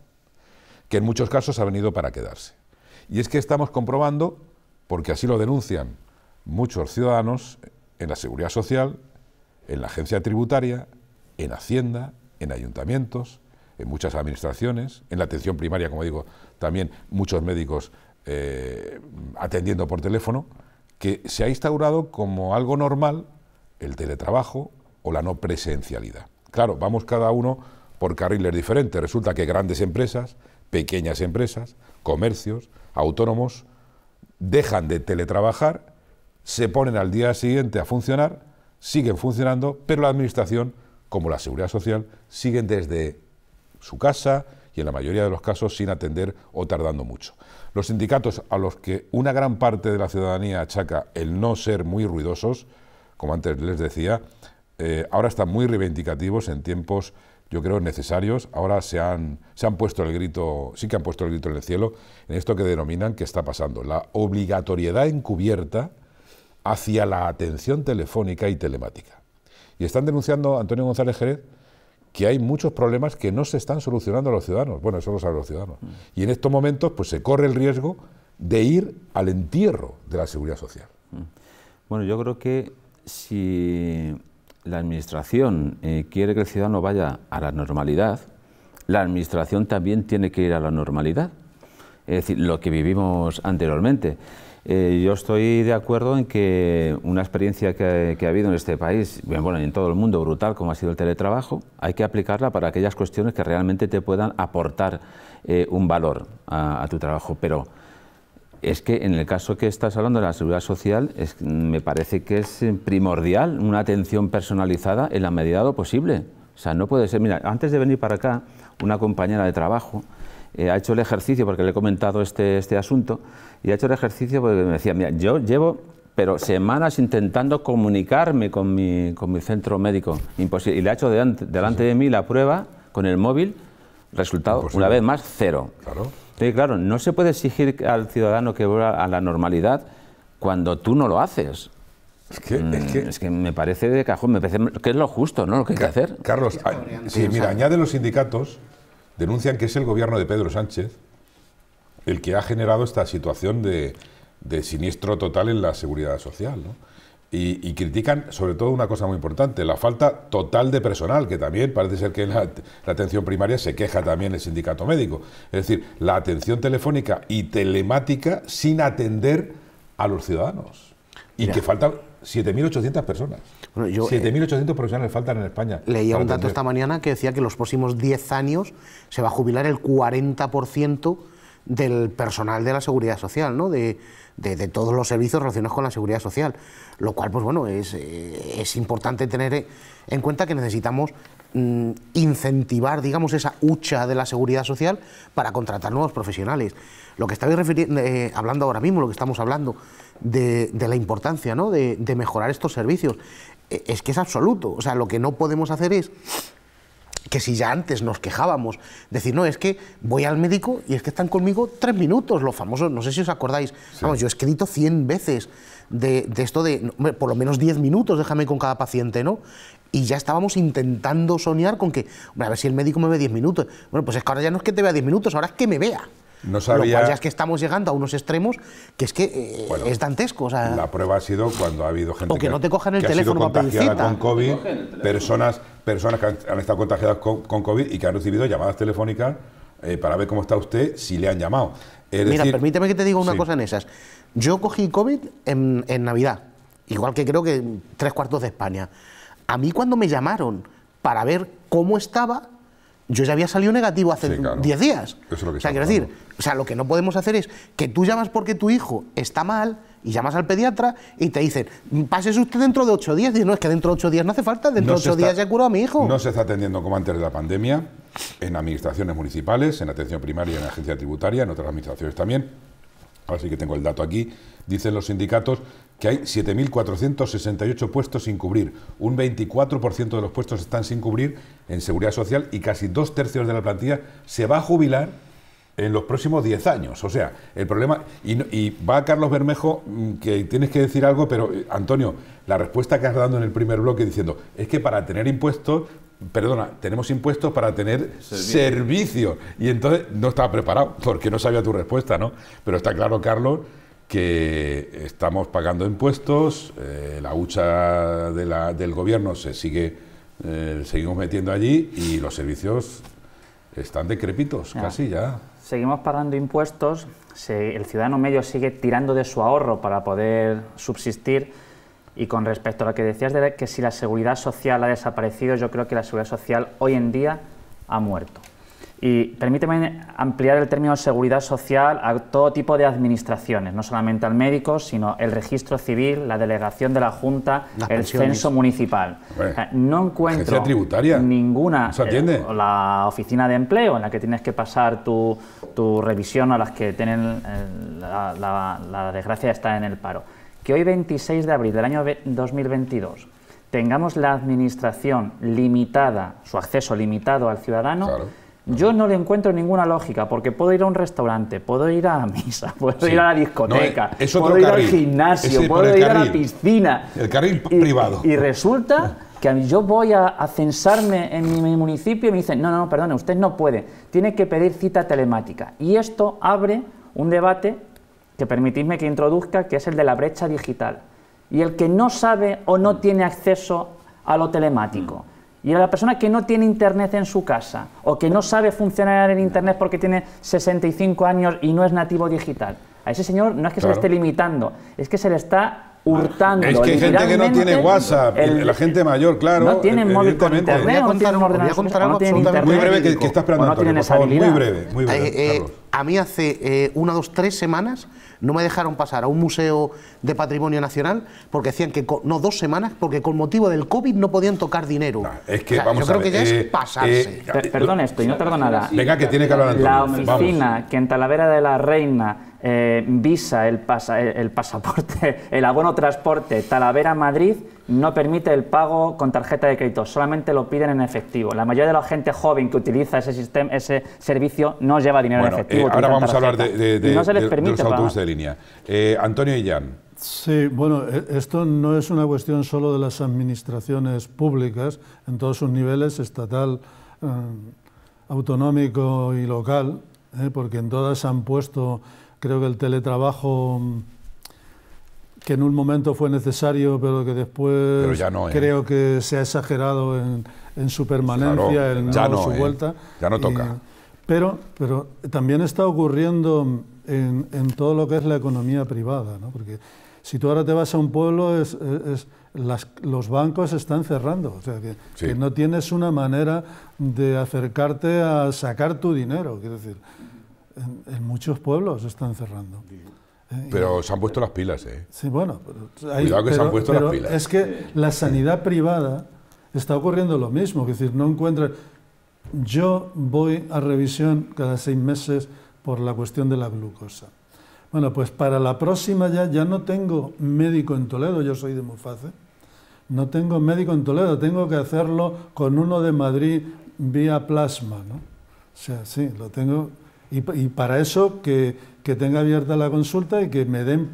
que en muchos casos ha venido para quedarse. Y es que estamos comprobando, porque así lo denuncian muchos ciudadanos en la Seguridad Social, en la Agencia Tributaria, en Hacienda, en ayuntamientos, en muchas administraciones, en la atención primaria, como digo, también muchos médicos eh, atendiendo por teléfono, que se ha instaurado como algo normal el teletrabajo o la no presencialidad. Claro, vamos cada uno por carriles diferentes. Resulta que grandes empresas, pequeñas empresas, comercios, autónomos, dejan de teletrabajar se ponen al día siguiente a funcionar, siguen funcionando, pero la Administración, como la Seguridad Social, siguen desde su casa y en la mayoría de los casos sin atender o tardando mucho. Los sindicatos a los que una gran parte de la ciudadanía achaca el no ser muy ruidosos, como antes les decía, eh, ahora están muy reivindicativos en tiempos, yo creo, necesarios. Ahora se han, se han puesto el grito, sí que han puesto el grito en el cielo, en esto que denominan que está pasando, la obligatoriedad encubierta hacia la atención telefónica y telemática. Y están denunciando, Antonio González Jerez, que hay muchos problemas que no se están solucionando a los ciudadanos. Bueno, eso lo saben los ciudadanos. Mm. Y en estos momentos, pues se corre el riesgo de ir al entierro de la seguridad social. Mm. Bueno, yo creo que si la Administración eh, quiere que el ciudadano vaya a la normalidad, la Administración también tiene que ir a la normalidad. Es decir, lo que vivimos anteriormente. Eh, yo estoy de acuerdo en que una experiencia que, ha habido en este país, bueno, en todo el mundo brutal, como ha sido el teletrabajo, hay que aplicarla para aquellas cuestiones que realmente te puedan aportar eh, un valor a, tu trabajo. Pero es que en el caso que estás hablando de la seguridad social, me parece que es primordial una atención personalizada en la medida de lo posible. O sea, no puede ser. Mira, antes de venir para acá, una compañera de trabajo eh, ha hecho el ejercicio, porque le he comentado este, este asunto, y ha hecho el ejercicio porque me decía, mira, yo llevo pero semanas intentando comunicarme con mi, con mi centro médico, imposible, y le ha hecho delante, de mí la prueba con el móvil, resultado, una vez más, cero. Claro. Entonces, claro, no se puede exigir al ciudadano que vuelva a la normalidad cuando tú no lo haces. Es que, es, mm, que, es que, me parece de cajón, me parece que es lo justo, ¿no? Lo que hay que hacer. Carlos, sí, mira, añade los sindicatos denuncian que es el gobierno de Pedro Sánchez el que ha generado esta situación de, siniestro total en la seguridad social. Y, critican sobre todo una cosa muy importante, la falta total de personal, que también parece ser que en la, atención primaria se queja también el sindicato médico. Es decir, la atención telefónica y telemática sin atender a los ciudadanos. Y que falta 7.800 personas. 7.800 eh, profesionales faltan en España. Leía un dato esta mañana que decía que en los próximos 10 años se va a jubilar el 40% del personal de la seguridad social, ¿no? De, todos los servicios relacionados con la seguridad social. Lo cual, pues bueno, es, eh, es importante tener eh, en cuenta que necesitamos mm, incentivar, digamos, esa hucha de la seguridad social para contratar nuevos profesionales. Lo que estabais eh, hablando ahora mismo, lo que estamos hablando, de, la importancia de, mejorar estos servicios, e, es que es absoluto. O sea, lo que no podemos hacer es que si ya antes nos quejábamos, decir, no, es que voy al médico y es que están conmigo tres minutos, los famosos, no sé si os acordáis, vamos, yo he escrito 100 veces de, esto de, por lo menos 10 minutos, déjame con cada paciente, ¿no? Y ya estábamos intentando soñar con que, a ver si el médico me ve 10 minutos. Bueno, pues es que ahora ya no es que te vea 10 minutos, ahora es que me vea. Lo cual ya es que estamos llegando a unos extremos que es que eh, es dantesco. La prueba ha sido cuando ha habido gente que, no te cojan el teléfono ha sido contagiada con COVID, personas, personas que han, estado contagiadas con, COVID y que han recibido llamadas telefónicas eh, para ver cómo está usted si le han llamado. Mira, permíteme que te diga una cosa en esas. Yo cogí COVID en, en Navidad, igual que creo que tres cuartos de España. A mí cuando me llamaron para ver cómo estaba, yo ya había salido negativo hace 10 días. o sea, quiero decir, o sea, lo que no podemos hacer es que tú llamas porque tu hijo está mal y llamas al pediatra y te dicen, ¿pases usted dentro de 8 días. no, es que dentro de 8 días no hace falta, dentro de 8 días ya curó a mi hijo. No se está atendiendo como antes de la pandemia en administraciones municipales, en atención primaria, en agencia tributaria, en otras administraciones también. Ahora sí que tengo el dato aquí. Dicen los sindicatos que hay 7.468 puestos sin cubrir. Un 24% de los puestos están sin cubrir en seguridad social y casi dos tercios de la plantilla se va a jubilar en los próximos 10 años. O sea, el problema... Y, y, va Carlos Bermejo, mm, que tienes que decir algo, pero eh, Antonio, la respuesta que has dado en el primer bloque diciendo, es que para tener impuestos... Perdona, tenemos impuestos para tener Servicio. Y entonces no estaba preparado, porque no sabía tu respuesta, ¿no? Pero está claro, Carlos, que estamos pagando impuestos, eh, la hucha del gobierno se sigue, eh, seguimos metiendo allí y los servicios están decrépitos, casi ya. Seguimos pagando impuestos, el ciudadano medio sigue tirando de su ahorro para poder subsistir y con respecto a lo que decías de que si la seguridad social ha desaparecido, yo creo que la seguridad social hoy en día ha muerto. Y permíteme ampliar el término seguridad social a todo tipo de administraciones, no solamente al médico, sino el registro civil, la delegación de la Junta, el censo municipal. no encuentro tributaria. ninguna. Eh, la oficina de empleo, en la que tienes que pasar tu, tu revisión a las que tienen eh, la, desgracia de estar en el paro. Que hoy, 26 de abril del año 2022, tengamos la administración limitada, su acceso limitado al ciudadano. Yo no le encuentro ninguna lógica, porque puedo ir a un restaurante, puedo ir a misa, puedo ir a la discoteca, eh, puedo ir al gimnasio, puedo ir a la piscina. El carril privado. Y resulta que yo voy a, censarme en mi, municipio y me dicen, no, no, perdone, usted no puede, tiene que pedir cita telemática. Y esto abre un debate que permitidme que introduzca, que es el de la brecha digital. Y el que no sabe o no tiene acceso a lo telemático. Y a la persona que no tiene internet en su casa o que no sabe funcionar en internet porque tiene 65 años y no es nativo digital, a ese señor no es que se le esté limitando, es que se le está hurtando. Es que hay gente que no tiene WhatsApp, la gente mayor, claro. No tienen móvil con internet, no tienen ordenador. Voy muy breve que, que está esperando. No por favor, muy breve, muy breve. Eh, a mí hace eh, una, dos, tres semanas no me dejaron pasar a un museo de patrimonio nacional porque decían que, no, dos semanas, porque con motivo del COVID no podían tocar dinero. Ah, es que, yo creo que ya es eh, pasarse. Eh, perdón esto, y no nada. Venga, que tiene que hablar Antonio. La oficina que en Talavera de la Reina eh, visa, el, pasa, el, pasaporte, el abono transporte Talavera-Madrid no permite el pago con tarjeta de crédito, solamente lo piden en efectivo. La mayoría de la gente joven que utiliza ese sistema, ese servicio no lleva dinero en efectivo. Eh, ahora vamos a hablar de, los autobuses de línea. Eh, Antonio Illán. Sí, bueno, e, esto no es una cuestión solo de las administraciones públicas, en todos sus niveles, estatal, eh, autonómico y local, porque en todas han puesto Creo que el teletrabajo mm, que en un momento fue necesario, pero que después ¿eh? creo que se ha exagerado en, su permanencia, en su ¿eh? vuelta. Ya no toca. pero, pero también está ocurriendo en, todo lo que es la economía privada, ¿no? porque si tú ahora te vas a un pueblo, los bancos están cerrando, o sea, que, no tienes una manera de acercarte a sacar tu dinero, quiero decir en, muchos pueblos están cerrando. Eh, pero se han puesto las pilas, ¿eh? Sí, bueno. que se han puesto las pilas. Es que la sanidad privada está ocurriendo lo mismo. Es decir, no encuentran. Yo voy a revisión cada seis meses por la cuestión de la glucosa. Bueno, pues para la próxima ya, ya no tengo médico en Toledo, yo soy de Muface. No tengo médico en Toledo, tengo que hacerlo con uno de Madrid vía plasma, ¿no? O sea, sí, lo tengo y, para eso que, tenga abierta la consulta y que me den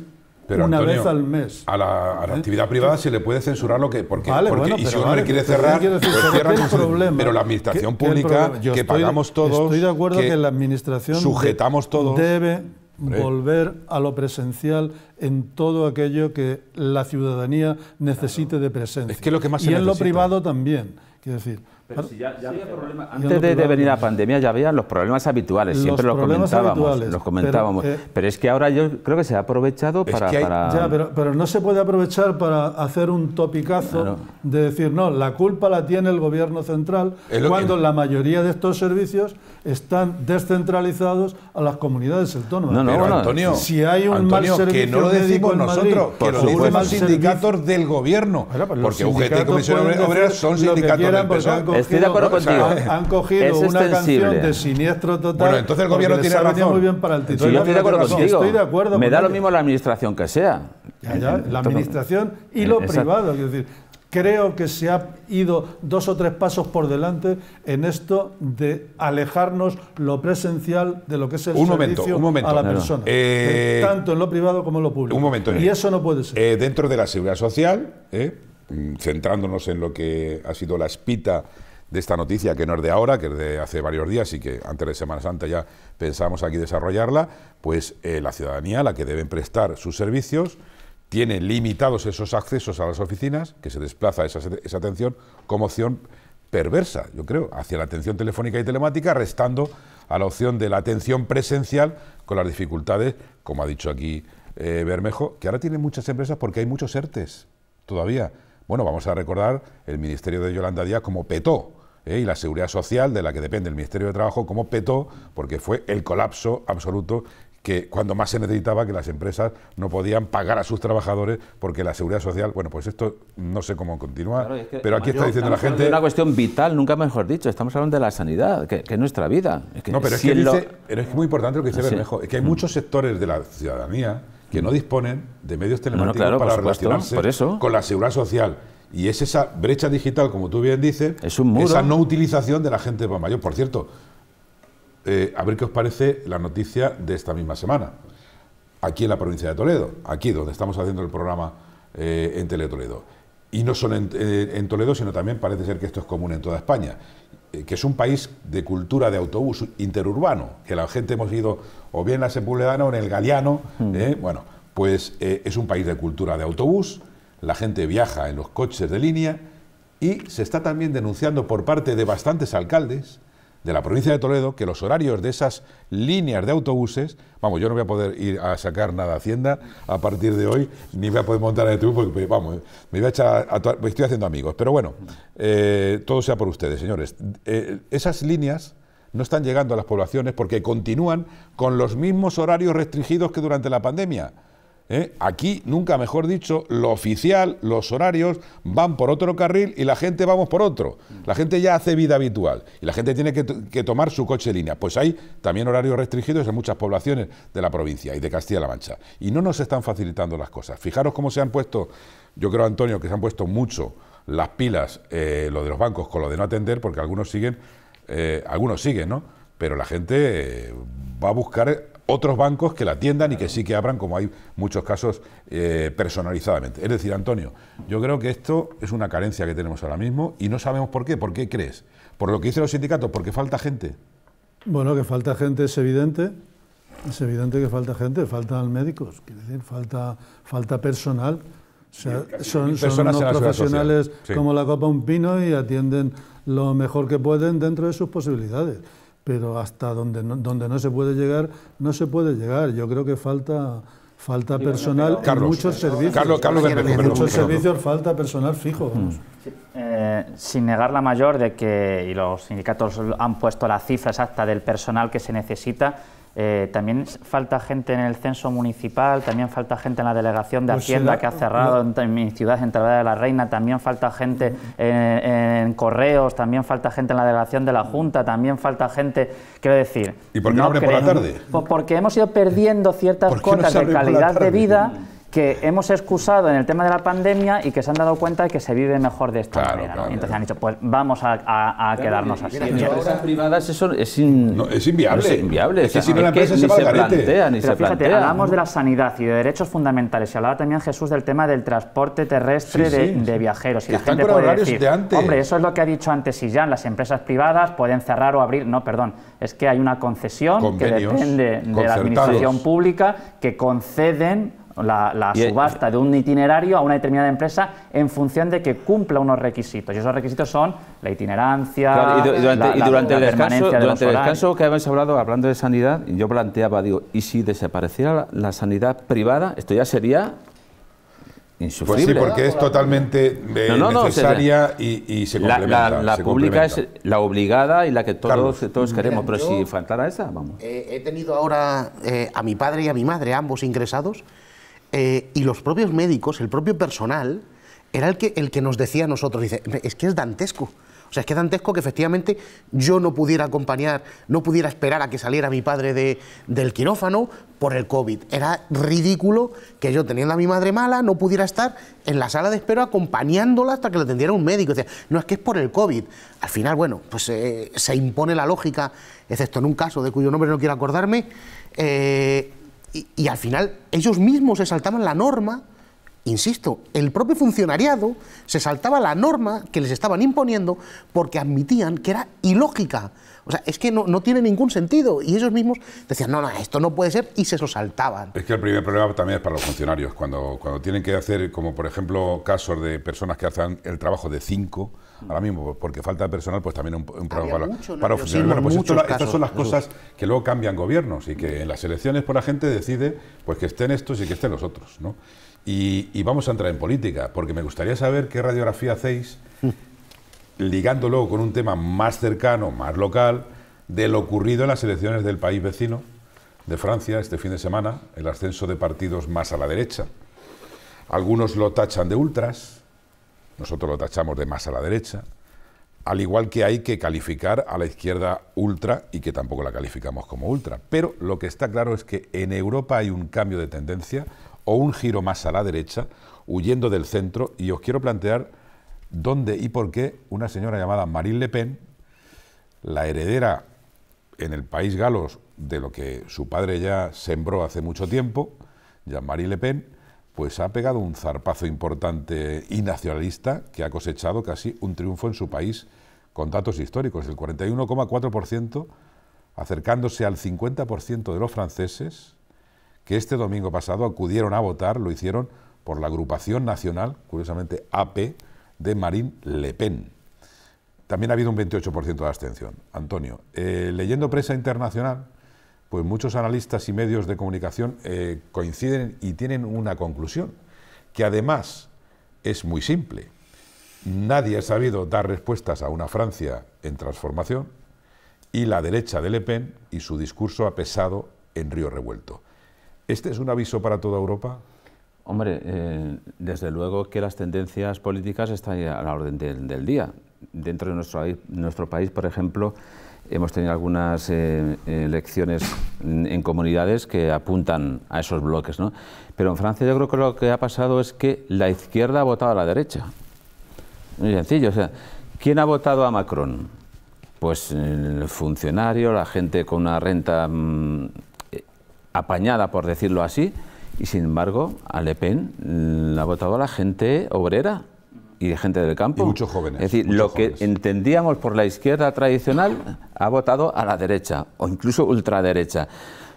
una vez al mes. A la, ¿Eh? actividad privada se le puede censurar lo que. Porque, y si uno quiere cerrar, pues problema, Pero la administración pública, que pagamos todos. de acuerdo que, la administración. Sujetamos todos. Debe volver a lo presencial en todo aquello que la ciudadanía necesite de presencia. Es que lo que más se y en lo privado también. Quiero decir, pero si ya, había Antes de, venir la pandemia ya había los problemas habituales, siempre los comentábamos. Los comentábamos. Eh, pero, es que ahora yo creo que se ha aprovechado para. Ya, pero, no se puede aprovechar para hacer un topicazo de decir, no, la culpa la tiene el gobierno central, cuando la mayoría de estos servicios están descentralizados a las comunidades autónomas. No, no, Pero, Antonio, si hay un mal servicio que no lo decimos nosotros, que lo dicen los sindicatos del gobierno, pues porque UGT y Comisión Obrera son sindicatos del PSOE. Estoy de acuerdo contigo. Han, cogido una canción de siniestro total. Bueno, entonces el gobierno tiene razón. Muy bien para el título. Sí, yo estoy de acuerdo contigo. Me da lo mismo la administración que sea. la administración y eh, lo privado. Es decir, creo que se ha ido dos o tres pasos por delante en esto de alejarnos lo presencial de lo que es el servicio a la persona, eh, eh, tanto en lo privado como en lo público. y eso no puede ser. Eh, dentro de la seguridad social, mm, centrándonos en lo que ha sido la espita de esta noticia, que no es de ahora, que es de hace varios días y que antes de Semana Santa ya pensábamos aquí desarrollarla, pues la ciudadanía, la que deben prestar sus servicios, tiene limitados esos accesos a las oficinas, que se desplaza esa, atención como opción perversa, yo creo, hacia la atención telefónica y telemática, restando a la opción de la atención presencial con las dificultades, como ha dicho aquí eh, Bermejo, que ahora tienen muchas empresas porque hay muchos ERTES todavía. Bueno, vamos a recordar el Ministerio de Yolanda Díaz como petó, eh, y la Seguridad Social, de la que depende el Ministerio de Trabajo, como petó, porque fue el colapso absoluto que cuando más se necesitaba que las empresas no podían pagar a sus trabajadores porque la seguridad social, bueno, pues esto no sé cómo continúa, pero aquí está diciendo la gente... Es una cuestión vital, nunca mejor dicho, estamos hablando de la sanidad, que, es nuestra vida. no, pero, es que es muy importante lo que dice sí. es que hay mm. muchos sectores de la ciudadanía que no disponen de medios telemáticos para relacionarse con la seguridad social. Y es esa brecha digital, como tú bien dices, esa no utilización de la gente mayor. Por cierto, eh, a ver qué os parece la noticia de esta misma semana, aquí en la provincia de Toledo, aquí donde estamos haciendo el programa eh, en Teletoledo. Y no solo eh, en, Toledo, sino también parece ser que esto es común en toda España, que es un país de cultura de autobús interurbano, que la gente hemos ido o bien a la Sepuledana o en el Galeano, mm. bueno, pues es un país de cultura de autobús, la gente viaja en los coches de línea y se está también denunciando por parte de bastantes alcaldes de la provincia de Toledo que los horarios de esas líneas de autobuses, vamos, yo no voy a poder ir a sacar nada a Hacienda a partir de hoy, ni voy a poder montar el truco, porque, vamos, eh, me voy a echar, a, estoy haciendo amigos. Pero bueno, eh, todo sea por ustedes, señores. Eh, esas líneas no están llegando a las poblaciones porque continúan con los mismos horarios restringidos que durante la pandemia. ¿eh? Aquí, nunca mejor dicho, lo oficial, los horarios van por otro carril y la gente vamos por otro. La gente ya hace vida habitual y la gente tiene que, tomar su coche línea. Pues hay también horarios restringidos en muchas poblaciones de la provincia y de Castilla-La Mancha. Y no nos están facilitando las cosas. Fijaros cómo se han puesto, yo creo, Antonio, que se han puesto mucho las pilas, eh, lo de los bancos, con lo de no atender, porque algunos siguen, eh, algunos siguen, ¿no? Pero la gente va a buscar otros bancos que la atiendan y que sí que abran, como hay muchos casos, eh, personalizadamente. Es decir, Antonio, yo creo que esto es una carencia que tenemos ahora mismo y no sabemos por qué. ¿Por qué crees? ¿Por lo que dicen los sindicatos? ¿Porque falta gente? Bueno, que falta gente es evidente. Es evidente que falta gente, faltan médicos, quiere decir, falta, falta personal. son, son profesionales como la copa un pino y atienden lo mejor que pueden dentro de sus posibilidades pero hasta donde no, donde no se puede llegar, no se puede llegar. Yo creo que falta falta personal Carlos, en muchos eh, servicios. Carlos, Carlos, Carlos en muchos servicios falta personal fijo. Eh, sin negar la mayor de que, y los sindicatos han puesto la cifra exacta del personal que se necesita, eh, también falta gente en el censo municipal, también falta gente en la delegación de pues Hacienda que ha cerrado en, mi ciudad, en Talavera de la Reina, también falta gente en, Correos, también falta gente en la delegación de la Junta, también falta gente, quiero decir... ¿Y por qué no, abre por la tarde? Pues porque hemos ido perdiendo ciertas cosas de calidad de vida que hemos excusado en el tema de la pandemia y que se han dado cuenta de que se vive mejor de esta manera. Entonces han dicho, pues vamos a, quedarnos así. Las empresas privadas eso es, inviable. Es inviable. que si no empresa se plantea, Pero se fíjate, plantea, hablamos de la sanidad y de derechos fundamentales. Y hablaba también Jesús del tema del transporte terrestre de, viajeros. Y la gente puede decir, hombre, eso es lo que ha dicho antes Sillán, las empresas privadas pueden cerrar o abrir. No, perdón, es que hay una concesión que depende de la administración pública que conceden la, subasta de un itinerario a una determinada empresa en función de que cumpla unos requisitos. Y esos requisitos son la itinerancia, y, durante, el descanso, que habéis hablado, hablando de sanidad, yo planteaba, digo, ¿y si desapareciera la sanidad privada? Esto ya sería insuficiente. Pues sí, porque es totalmente eh, necesaria y, se complementa. La, pública es la obligada y la que todos, queremos, pero si faltara esa, vamos. he tenido ahora eh, a mi padre y a mi madre, ambos ingresados, eh, y los propios médicos, el propio personal, era el que, el que nos decía a nosotros, dice, es que es dantesco. O sea, es que es dantesco que efectivamente yo no pudiera acompañar, no pudiera esperar a que saliera mi padre del quirófano por el COVID. Era ridículo que yo, teniendo a mi madre mala, no pudiera estar en la sala de espera acompañándola hasta que lo atendiera un médico. O no es que es por el COVID. Al final, bueno, pues eh, se impone la lógica, excepto en un caso de cuyo nombre no quiero acordarme. Eh, y, al final ellos mismos se saltaban la norma, insisto, el propio funcionariado se saltaba la norma que les estaban imponiendo porque admitían que era ilógica. O sea, es que no, tiene ningún sentido. Y ellos mismos decían, no, no, esto no puede ser, y se lo saltaban. Es que el primer problema también es para los funcionarios. Cuando, cuando tienen que hacer, como por ejemplo, casos de personas que hacen el trabajo de cinco, ahora mismo, porque falta de personal, pues también un, problema para, mucho, pues estas son las cosas que luego cambian gobiernos y que en las elecciones por la gente decide pues que estén estos y que estén los otros. ¿no? Y, y vamos a entrar en política, porque me gustaría saber qué radiografía hacéis, ligando con un tema más cercano, más local, de lo ocurrido en las elecciones del país vecino de Francia este fin de semana, el ascenso de partidos más a la derecha. Algunos lo tachan de ultras, nosotros lo tachamos de más a la derecha, al igual que hay que calificar a la izquierda ultra y que tampoco la calificamos como ultra. Pero lo que está claro es que en Europa hay un cambio de tendencia o un giro más a la derecha, huyendo del centro, y os quiero plantear dónde y por qué una señora llamada Marine Le Pen, la heredera en el país galos de lo que su padre ya sembró hace mucho tiempo, Jean-Marie Le Pen, pues ha pegado un zarpazo importante y nacionalista que ha cosechado casi un triunfo en su país con datos históricos, el 41,4%, acercándose al 50% de los franceses que este domingo pasado acudieron a votar, lo hicieron por la agrupación nacional, curiosamente AP, de Marine Le Pen. También ha habido un 28% de abstención. Antonio, eh, leyendo prensa internacional, pues muchos analistas y medios de comunicación eh, coinciden y tienen una conclusión, que además es muy simple. Nadie ha sabido dar respuestas a una Francia en transformación y la derecha de Le Pen y su discurso ha pesado en río revuelto. ¿Este es un aviso para toda Europa? Hombre, eh, desde luego que las tendencias políticas están a la orden del, día. Dentro de nuestro país, por ejemplo, hemos tenido algunas eh, eh, elecciones en, comunidades que apuntan a esos bloques. ¿no? Pero en Francia yo creo que lo que ha pasado es que la izquierda ha votado a la derecha. Muy sencillo. O sea, ¿Quién ha votado a Macron? Pues el funcionario, la gente con una renta mm, apañada, por decirlo así, y sin embargo, a Le Pen mm, la ha votado la gente obrera y de gente del campo. Y muchos jóvenes. Es decir, lo que entendíamos por la izquierda tradicional ha votado a la derecha o incluso ultraderecha.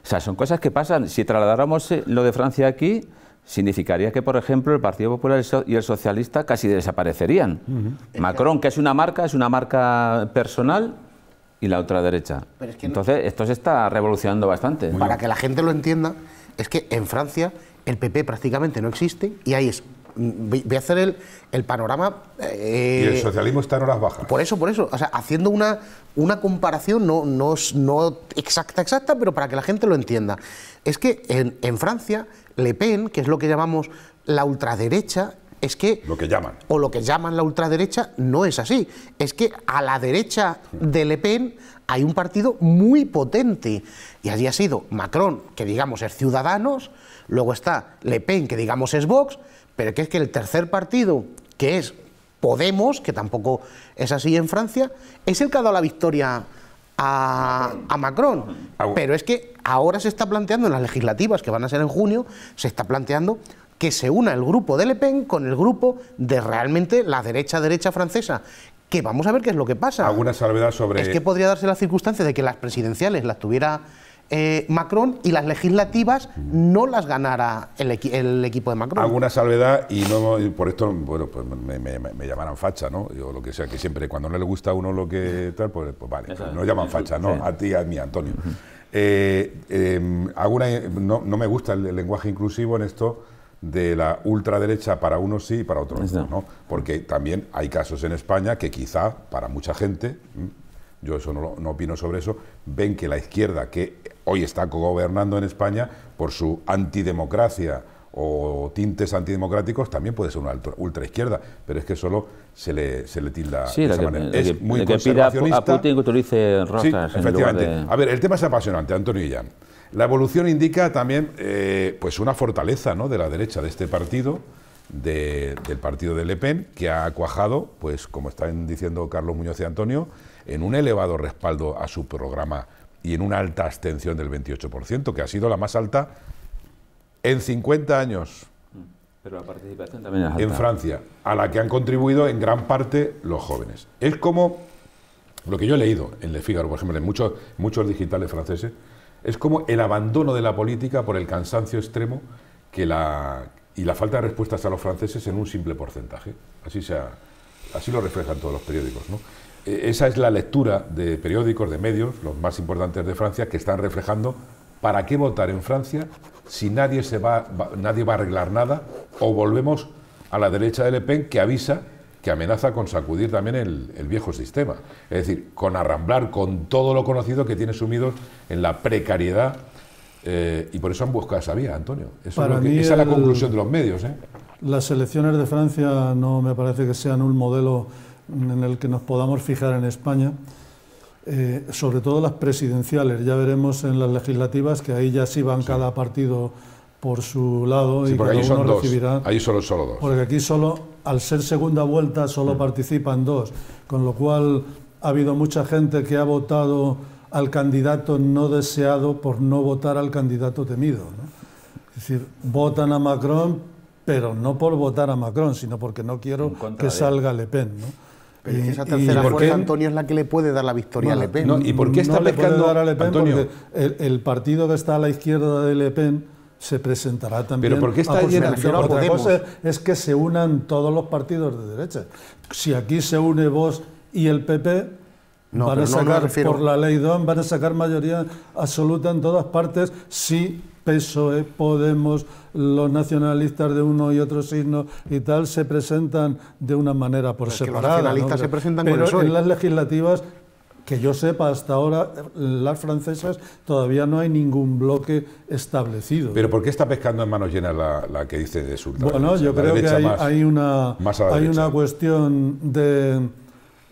O sea, son cosas que pasan. Si trasladáramos eh, lo de Francia aquí, significaría que, por ejemplo, el Partido Popular y el Socialista casi desaparecerían. Macron, que es una marca, es una marca personal, y la ultraderecha. Entonces, esto se está revolucionando bastante. Para que la gente lo entienda, es que en Francia el PP prácticamente no existe y ahí es voy a hacer el, el panorama... Eh, y el socialismo está en horas bajas. Por eso, por eso. O sea, haciendo una, una comparación no, no, no exacta, exacta, pero para que la gente lo entienda. Es que en, en Francia, Le Pen, que es lo que llamamos la ultraderecha, es que... Lo que llaman. O lo que llaman la ultraderecha no es así. Es que a la derecha de Le Pen hay un partido muy potente. Y allí ha sido Macron, que digamos es Ciudadanos, luego está Le Pen, que digamos es Vox, pero que es que el tercer partido, que es Podemos, que tampoco es así en Francia, es el que ha dado la victoria a, a Macron. Ah, Pero es que ahora se está planteando en las legislativas, que van a ser en junio, se está planteando que se una el grupo de Le Pen con el grupo de realmente la derecha-derecha francesa, que vamos a ver qué es lo que pasa. ¿Alguna salvedad sobre...? Es que podría darse la circunstancia de que las presidenciales las tuviera eh, Macron y las legislativas no las ganará el, equipo de Macron. Alguna salvedad y no por esto bueno pues me, llamarán facha, ¿no? Yo lo que sea que siempre cuando no le gusta a uno lo que tal pues, pues vale, no llaman facha, no a ti a mí Antonio. Eh, em, alguna, no, me gusta el, lenguaje inclusivo en esto de la ultraderecha para unos sí y para otros no, ¿no? porque también hay casos en España que quizá para mucha gente yo eso no, opino sobre eso, ven que la izquierda, que hoy está gobernando en España por su antidemocracia o tintes antidemocráticos, también puede ser una ultra izquierda pero es que solo se le, se le tilda de esa manera. es muy conservacionista. a Putin efectivamente. A ver, el tema es apasionante, Antonio y La evolución indica también eh, pues una fortaleza de la derecha de este partido, del partido de Le Pen, que ha cuajado, pues como están diciendo Carlos Muñoz y Antonio, en un elevado respaldo a su programa y en una alta abstención del 28%, que ha sido la más alta en 50 años. Pero la participación también En Francia, a la que han contribuido en gran parte los jóvenes. Es como lo que yo he leído en Le Figaro, por ejemplo, en muchos, muchos digitales franceses, es como el abandono de la política por el cansancio extremo que la, y la falta de respuestas a los franceses en un simple porcentaje. Así, sea así lo reflejan todos los periódicos. ¿no? Eh, esa es la lectura de periódicos, de medios, los más importantes de Francia, que están reflejando para qué votar en Francia si nadie, se va, nadie va a arreglar nada o volvemos a la derecha de Le Pen que avisa que amenaza con sacudir también el, viejo sistema, es decir, con arramblar con todo lo conocido que tiene sumidos en la precariedad eh, y por eso han buscado esa vía, Antonio. esa es la conclusión de los medios. ¿eh? Las elecciones de Francia no me parece que sean un modelo en el que nos podamos fijar en España, eh, sobre todo las presidenciales. Ya veremos en las legislativas que ahí ya sí van cada partido por su lado y cada uno son recibirá. Ahí solo, solo dos. Porque aquí solo, al ser segunda vuelta, solo mm. participan dos. Con lo cual ha habido mucha gente que ha votado al candidato no deseado por no votar al candidato temido. Es decir, votan a Macron, pero no por votar a Macron, sino porque no quiero que salga Le Pen. ¿no? Pero esa tercera fuerza, Antonio, es la que le puede dar la victoria a Le Pen. ¿Y por qué está pescando a Le Pen? Porque el, partido que está a la izquierda de Le Pen se presentará también. Pero ¿por qué está llena Otra cosa es que se unan todos los partidos de derecha. Si aquí se une Vox y el PP, van a sacar, por la ley DON, van a sacar mayoría absoluta en todas partes si PSOE, Podemos, los nacionalistas de uno y otro signo y tal se presentan de una manera por separado. separada. los nacionalistas se presentan Pero en las legislativas que yo sepa, hasta ahora las francesas todavía no hay ningún bloque establecido. ¿Pero por qué está pescando en manos llenas la, que dice de su Bueno, yo creo que hay, una, hay una cuestión de,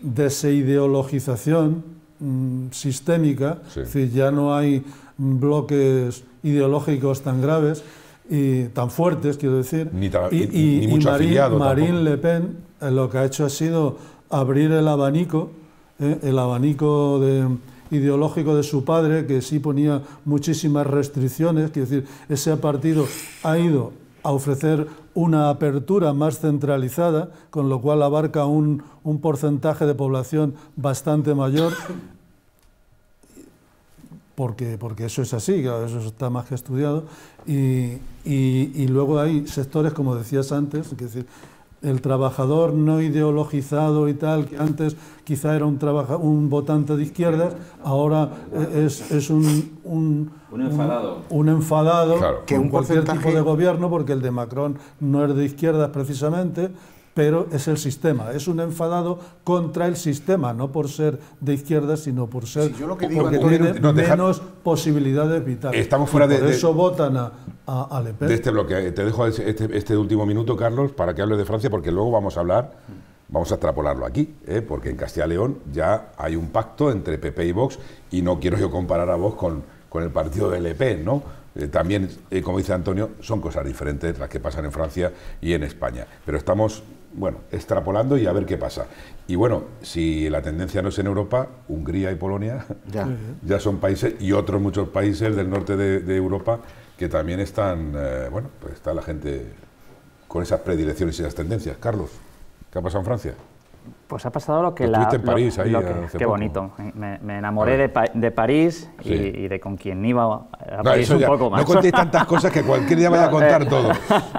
desideologización mm, sistémica, es decir, ya no hay bloques ideológicos tan graves y tan fuertes, quiero decir. y, y, Marine, Le Pen eh, lo que ha hecho ha sido abrir el abanico, eh, el abanico ideológico de su padre, que sí ponía muchísimas restricciones, quiero decir, ese partido ha ido a ofrecer una apertura más centralizada, con lo cual abarca un, un porcentaje de población bastante mayor porque, eso es así, eso está más que estudiado, y, luego hay sectores, como decías antes, es decir, el trabajador no ideologizado y tal, que antes quizá era un, un votante de izquierdas, ahora es, es un, enfadado, un, que un cualquier tipo de gobierno, porque el de Macron no es de izquierdas precisamente, pero es el sistema. Es un enfadado contra el sistema, no por ser de izquierda, sino por ser yo lo que porque tiene menos posibilidades vitales. Estamos fuera de, por eso votan a, Le Pen. De este bloque. Te dejo este, este, este, último minuto, Carlos, para que hables de Francia, porque luego vamos a hablar, vamos a extrapolarlo aquí, ¿eh? porque en Castilla León ya hay un pacto entre PP y Vox, y no quiero yo comparar a Vox con, con el partido del Le ¿no? Eh, también, eh, como dice Antonio, son cosas diferentes las que pasan en Francia y en España. Pero estamos bueno, extrapolando y a ver qué pasa. Y bueno, si la tendencia no es en Europa, Hungría y Polonia ya, son países, y otros muchos países del norte de, Europa que también están, eh, bueno, pues está la gente con esas predilecciones y esas tendencias. Carlos, ¿qué ha pasado en Francia? Pues ha pasado lo que pues la... en París ahí Qué bonito. Me, enamoré de, de, París y, de con quién iba a París un poco más. No contéis tantas cosas que cualquier día vaya a contar eh, todo.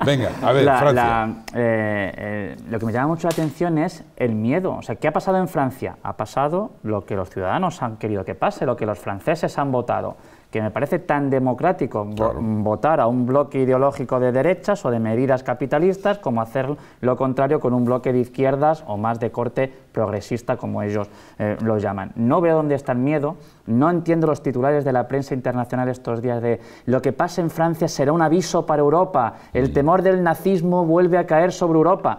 Venga, a ver, Francia. Eh, eh, lo que me llama mucho la atención es el miedo. O sea, ¿qué ha pasado en Francia? Ha pasado lo que los ciudadanos han querido que pase, lo que los franceses han votado que me parece tan democrático votar a un bloque ideológico de derechas o de medidas capitalistas como hacer lo contrario con un bloque de izquierdas o más de corte progresista como ellos eh, lo llaman. No veo dónde está el miedo, no entiendo los titulares de la prensa internacional estos días de lo que pasa en Francia será un aviso para Europa, el temor del nazismo vuelve a caer sobre Europa.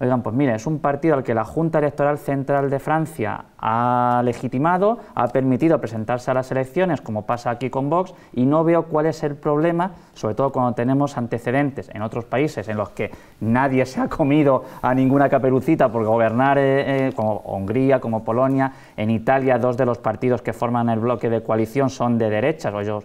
Oigan, pues mira, es un partido al que la Junta Electoral Central de Francia ha legitimado, ha permitido presentarse a las elecciones, como pasa aquí con Vox, y no veo cuál es el problema, sobre todo cuando tenemos antecedentes en otros países en los que nadie se ha comido a ninguna caperucita por gobernar, eh, eh, como Hungría, como Polonia, en Italia dos de los partidos que forman el bloque de coalición son de derechas, o ellos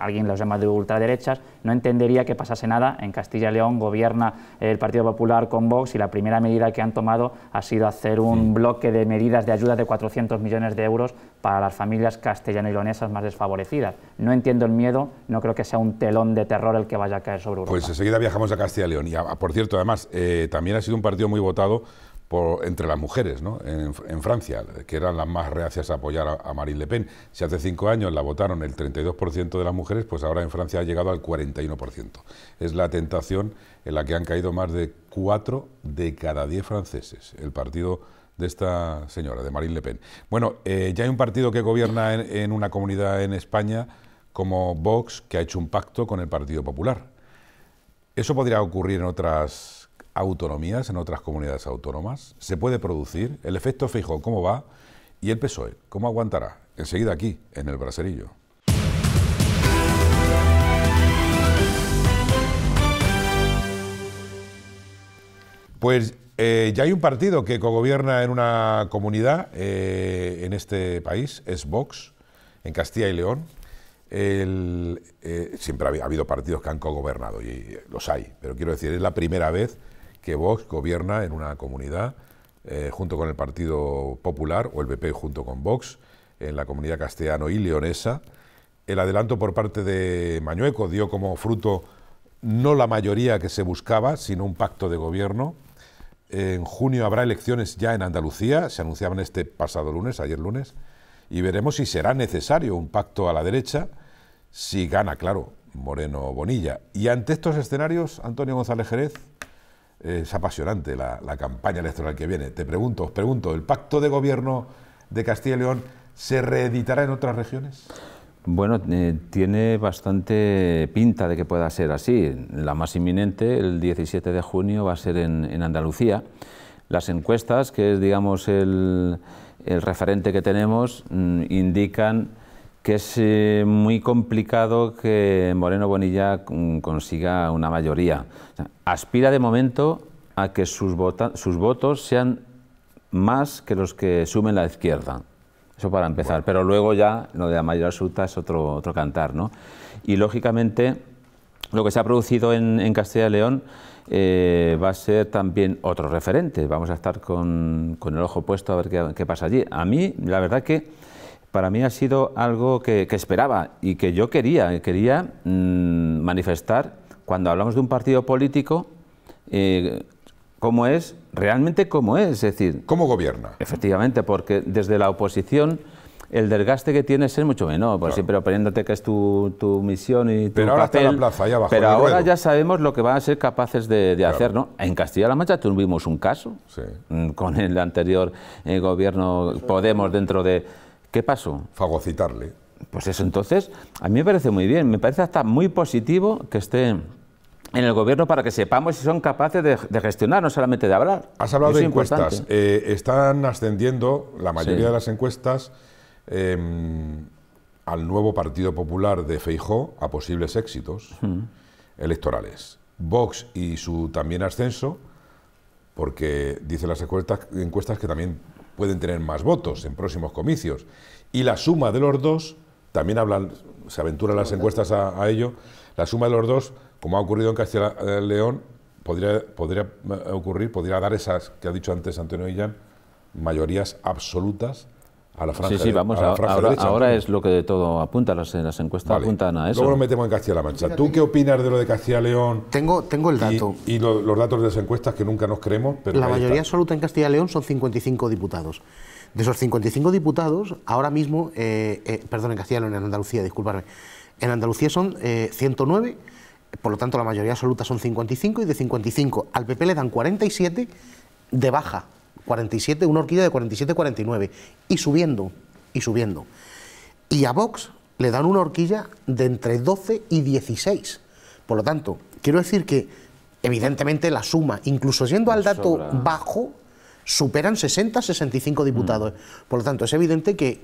alguien los llama de ultraderechas, no entendería que pasase nada. En Castilla y León gobierna el Partido Popular con Vox y la primera medida que han tomado ha sido hacer un bloque de medidas de ayuda de 400 millones de euros para las familias castellano-leonesas más desfavorecidas. No entiendo el miedo, no creo que sea un telón de terror el que vaya a caer sobre Europa. Pues enseguida viajamos a Castilla y León. Y por cierto, además, eh, también ha sido un partido muy votado entre las mujeres ¿no? en, Francia, que eran las más reacias a apoyar a, Marine Le Pen. Si hace cinco años la votaron el 32% de las mujeres, pues ahora en Francia ha llegado al 41%. Es la tentación en la que han caído más de cuatro de cada diez franceses, el partido de esta señora, de Marine Le Pen. Bueno, eh, ya hay un partido que gobierna en una comunidad en España como Vox, que ha hecho un pacto con el Partido Popular. Eso podría ocurrir en otras autonomías en otras comunidades autónomas, se puede producir, el efecto fijo, cómo va, y el PSOE, cómo aguantará, enseguida aquí, en el braserillo. Pues eh, ya hay un partido que cogobierna en una comunidad eh, en este país, es Vox, en Castilla y León. Eh, siempre ha habido partidos que han cogobernado, y los hay, pero quiero decir, es la primera vez que Vox gobierna en una comunidad eh, junto con el Partido Popular o el PP junto con Vox en la comunidad castellano y leonesa. El adelanto por parte de Mañueco dio como fruto no la mayoría que se buscaba, sino un pacto de gobierno. En junio habrá elecciones ya en Andalucía, se anunciaban este pasado lunes, ayer lunes, y veremos si será necesario un pacto a la derecha, si gana, claro, Moreno Bonilla. Y ante estos escenarios, Antonio González Jerez, es apasionante la, campaña electoral que viene. Te pregunto, os pregunto, ¿el pacto de gobierno de Castilla y León se reeditará en otras regiones? Bueno, eh, tiene bastante pinta de que pueda ser así. La más inminente, el 17 de junio, va a ser en, Andalucía. Las encuestas, que es, digamos, el, el referente que tenemos, mm, indican que es eh, muy complicado que Moreno Bonilla mm, consiga una mayoría. aspira de momento a que sus, sus votos sean más que los que sumen la izquierda. Eso para empezar. Pero luego ya lo de la mayoría absoluta es otro, cantar. ¿no? Y lógicamente lo que se ha producido en, Castilla y León eh, va a ser también otro referente. Vamos a estar con, con el ojo puesto a ver qué pasa allí. A mí, la verdad que para mí ha sido algo que, esperaba y que yo quería, quería mm, manifestar cuando hablamos de un partido político, eh, cómo es, realmente cómo es, es decir... ¿Cómo gobierna? Efectivamente, porque desde la oposición el desgaste que tienes es mucho menos por siempre oponiéndote que es tu, tu, misión y tu Pero ahora está en la plaza, abajo. Pero ahora ya sabemos lo que van a ser capaces de, hacer, ¿no? En Castilla-La Mancha tuvimos un caso mm, con el anterior eh, gobierno Podemos dentro de, ¿Qué pasó? Fagocitarle. Pues eso, entonces, a mí me parece muy bien, me parece hasta muy positivo que esté en el gobierno para que sepamos si son capaces de, gestionar, no solamente de hablar. Has hablado de encuestas. Eh, están ascendiendo la mayoría de las encuestas em, al nuevo Partido Popular de Feijó a posibles éxitos hmm. electorales. Vox y su también ascenso, porque dicen las encuestas, encuestas que también pueden tener más votos en próximos comicios. Y la suma de los dos, también se aventuran las encuestas a, ello, la suma de los dos, como ha ocurrido en Castilla y eh, León, podría, podría eh, ocurrir, podría dar esas que ha dicho antes Antonio Illán, mayorías absolutas sí, sí, vamos, ahora, es lo que de todo apunta, las, encuestas apuntan a eso. Luego nos metemos en Castilla-La Mancha. ¿Tú qué opinas de lo de Castilla-León? Tengo, tengo el dato. Y, los datos de las encuestas que nunca nos creemos, pero... La mayoría absoluta en Castilla-León son 55 diputados. De esos 55 diputados, ahora mismo, eh, eh, perdón, en Castilla-León, en Andalucía, disculparme, en Andalucía son 109, eh, por lo tanto la mayoría absoluta son 55 y de 55 al PP le dan 47 de baja 47, una horquilla de 47, 49, y subiendo, y subiendo. Y a Vox le dan una horquilla de entre 12 y 16. Por lo tanto, quiero decir que evidentemente la suma, incluso yendo al dato bajo, superan 60-65 diputados. Mm. Por lo tanto, es evidente que,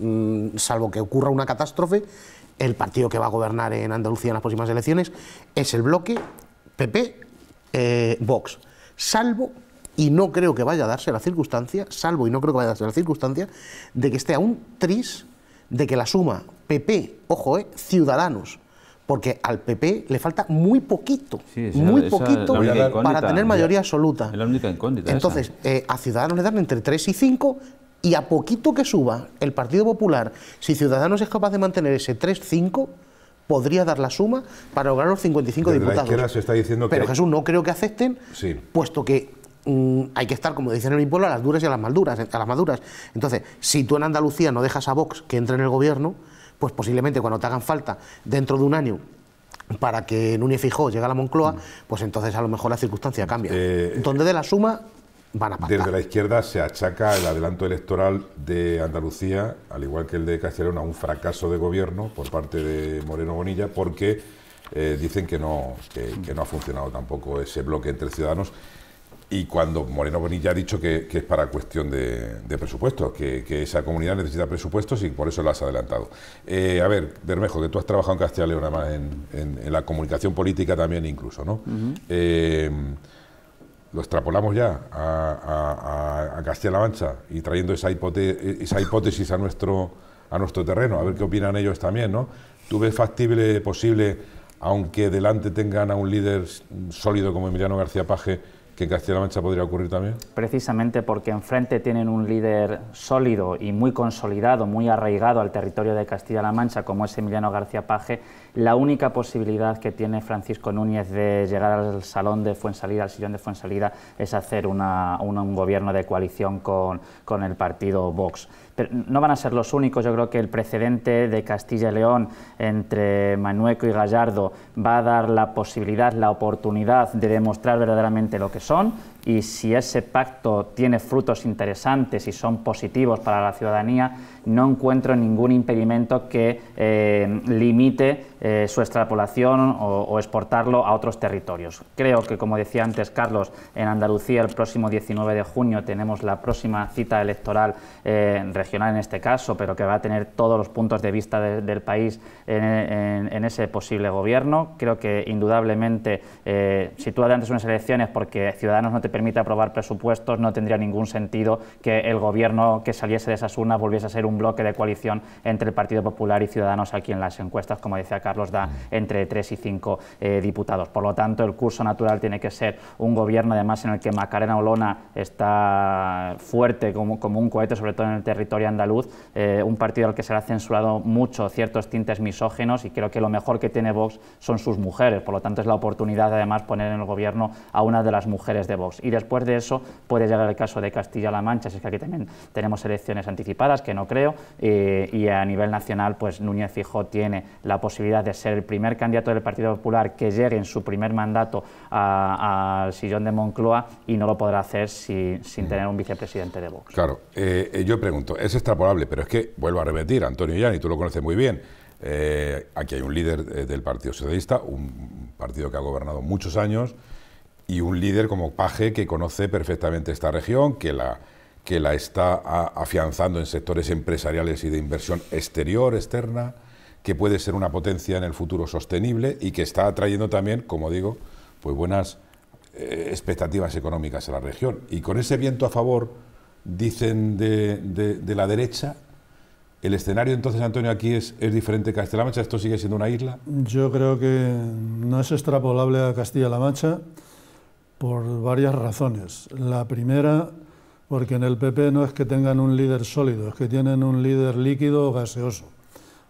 mm, salvo que ocurra una catástrofe, el partido que va a gobernar en Andalucía en las próximas elecciones es el bloque PP-Vox, eh, salvo y no creo que vaya a darse la circunstancia, salvo y no creo que vaya a darse la circunstancia, de que esté aún un tris de que la suma PP, ojo, eh, Ciudadanos, porque al PP le falta muy poquito, muy poquito para tener mayoría absoluta. Es la única Entonces, eh, a Ciudadanos le dan entre 3 y 5 y a poquito que suba el Partido Popular, si Ciudadanos es capaz de mantener ese 3-5, podría dar la suma para lograr los 55 diputados. está diciendo Pero Jesús, no creo que acepten, puesto que Mm, hay que estar, como dicen en mi pueblo, a las duras y a las maduras, a las maduras. Entonces, si tú en Andalucía no dejas a Vox que entre en el gobierno, pues posiblemente cuando te hagan falta dentro de un año para que Núñez Fijó llegue a la Moncloa, pues entonces a lo mejor la circunstancia cambia. Entonces eh, de la suma van a pasar? Desde la izquierda se achaca el adelanto electoral de Andalucía, al igual que el de Castellón, a un fracaso de gobierno por parte de Moreno Bonilla, porque eh, dicen que no, que no ha funcionado tampoco ese bloque entre ciudadanos y cuando Moreno Bonilla ha dicho que, es para cuestión de, presupuestos, que, esa comunidad necesita presupuestos y por eso lo has adelantado. Eh, a ver, Bermejo, que tú has trabajado en Castilla y León, en, la comunicación política también incluso, ¿no? Eh, lo extrapolamos ya a, Castilla-La Mancha y trayendo esa, esa hipótesis a nuestro, a nuestro terreno, a ver qué opinan ellos también, ¿no? ¿Tú ves factible, posible, aunque delante tengan a un líder sólido como Emiliano García Paje, que Castilla-La Mancha podría ocurrir también? Precisamente porque enfrente tienen un líder sólido y muy consolidado, muy arraigado al territorio de Castilla-La Mancha, como es Emiliano García Paje, la única posibilidad que tiene Francisco Núñez de llegar al salón de Fuensalida, al sillón de Fuensalida, es hacer un gobierno de coalición con, con el partido Vox no van a ser los únicos, yo creo que el precedente de Castilla y León entre Manueco y Gallardo va a dar la posibilidad, la oportunidad de demostrar verdaderamente lo que son y si ese pacto tiene frutos interesantes y son positivos para la ciudadanía, no encuentro ningún impedimento que eh, limite eh, su extrapolación o, exportarlo a otros territorios. Creo que, como decía antes Carlos, en Andalucía el próximo 19 de junio tenemos la próxima cita electoral eh, en este caso, pero que va a tener todos los puntos de vista del país en, ese posible gobierno. Creo que indudablemente, eh, si tú adelantas unas elecciones porque Ciudadanos no te permite aprobar presupuestos, no tendría ningún sentido que el gobierno que saliese de esas urnas volviese a ser un bloque de coalición entre el Partido Popular y Ciudadanos aquí en las encuestas, como decía Carlos, da entre tres y cinco eh, diputados. Por lo tanto, el curso natural tiene que ser un gobierno, además, en el que Macarena Olona está fuerte como un cohete, sobre todo en el territorio andaluz, eh, un partido al que se le ha censurado mucho ciertos tintes misógenos y creo que lo mejor que tiene Vox son sus mujeres, por lo tanto es la oportunidad además poner en el gobierno a una de las mujeres de Vox. Y después de eso puede llegar el caso de Castilla-La Mancha, si es que aquí también tenemos elecciones anticipadas, que no creo, eh, y a nivel nacional pues Núñez Fijo tiene la posibilidad de ser el primer candidato del Partido Popular que llegue en su primer mandato al sillón de Moncloa y no lo podrá hacer sin tener un vicepresidente de Vox. Claro, eh, yo pregunto, es extrapolable, pero es que, vuelvo a repetir, Antonio Yanni, tú lo conoces muy bien, eh, aquí hay un líder eh, del Partido Socialista, un partido que ha gobernado muchos años, y un líder como Paje que conoce perfectamente esta región, que la, que la está afianzando en sectores empresariales y de inversión exterior, externa, que puede ser una potencia en el futuro sostenible y que está atrayendo también, como digo, pues buenas eh, expectativas económicas a la región. Y con ese viento a favor, dicen de, de, la derecha, ¿El escenario entonces, Antonio, aquí es, es diferente a Castilla-La Mancha? ¿Esto sigue siendo una isla? Yo creo que no es extrapolable a Castilla-La Mancha por varias razones. La primera, porque en el PP no es que tengan un líder sólido, es que tienen un líder líquido o gaseoso.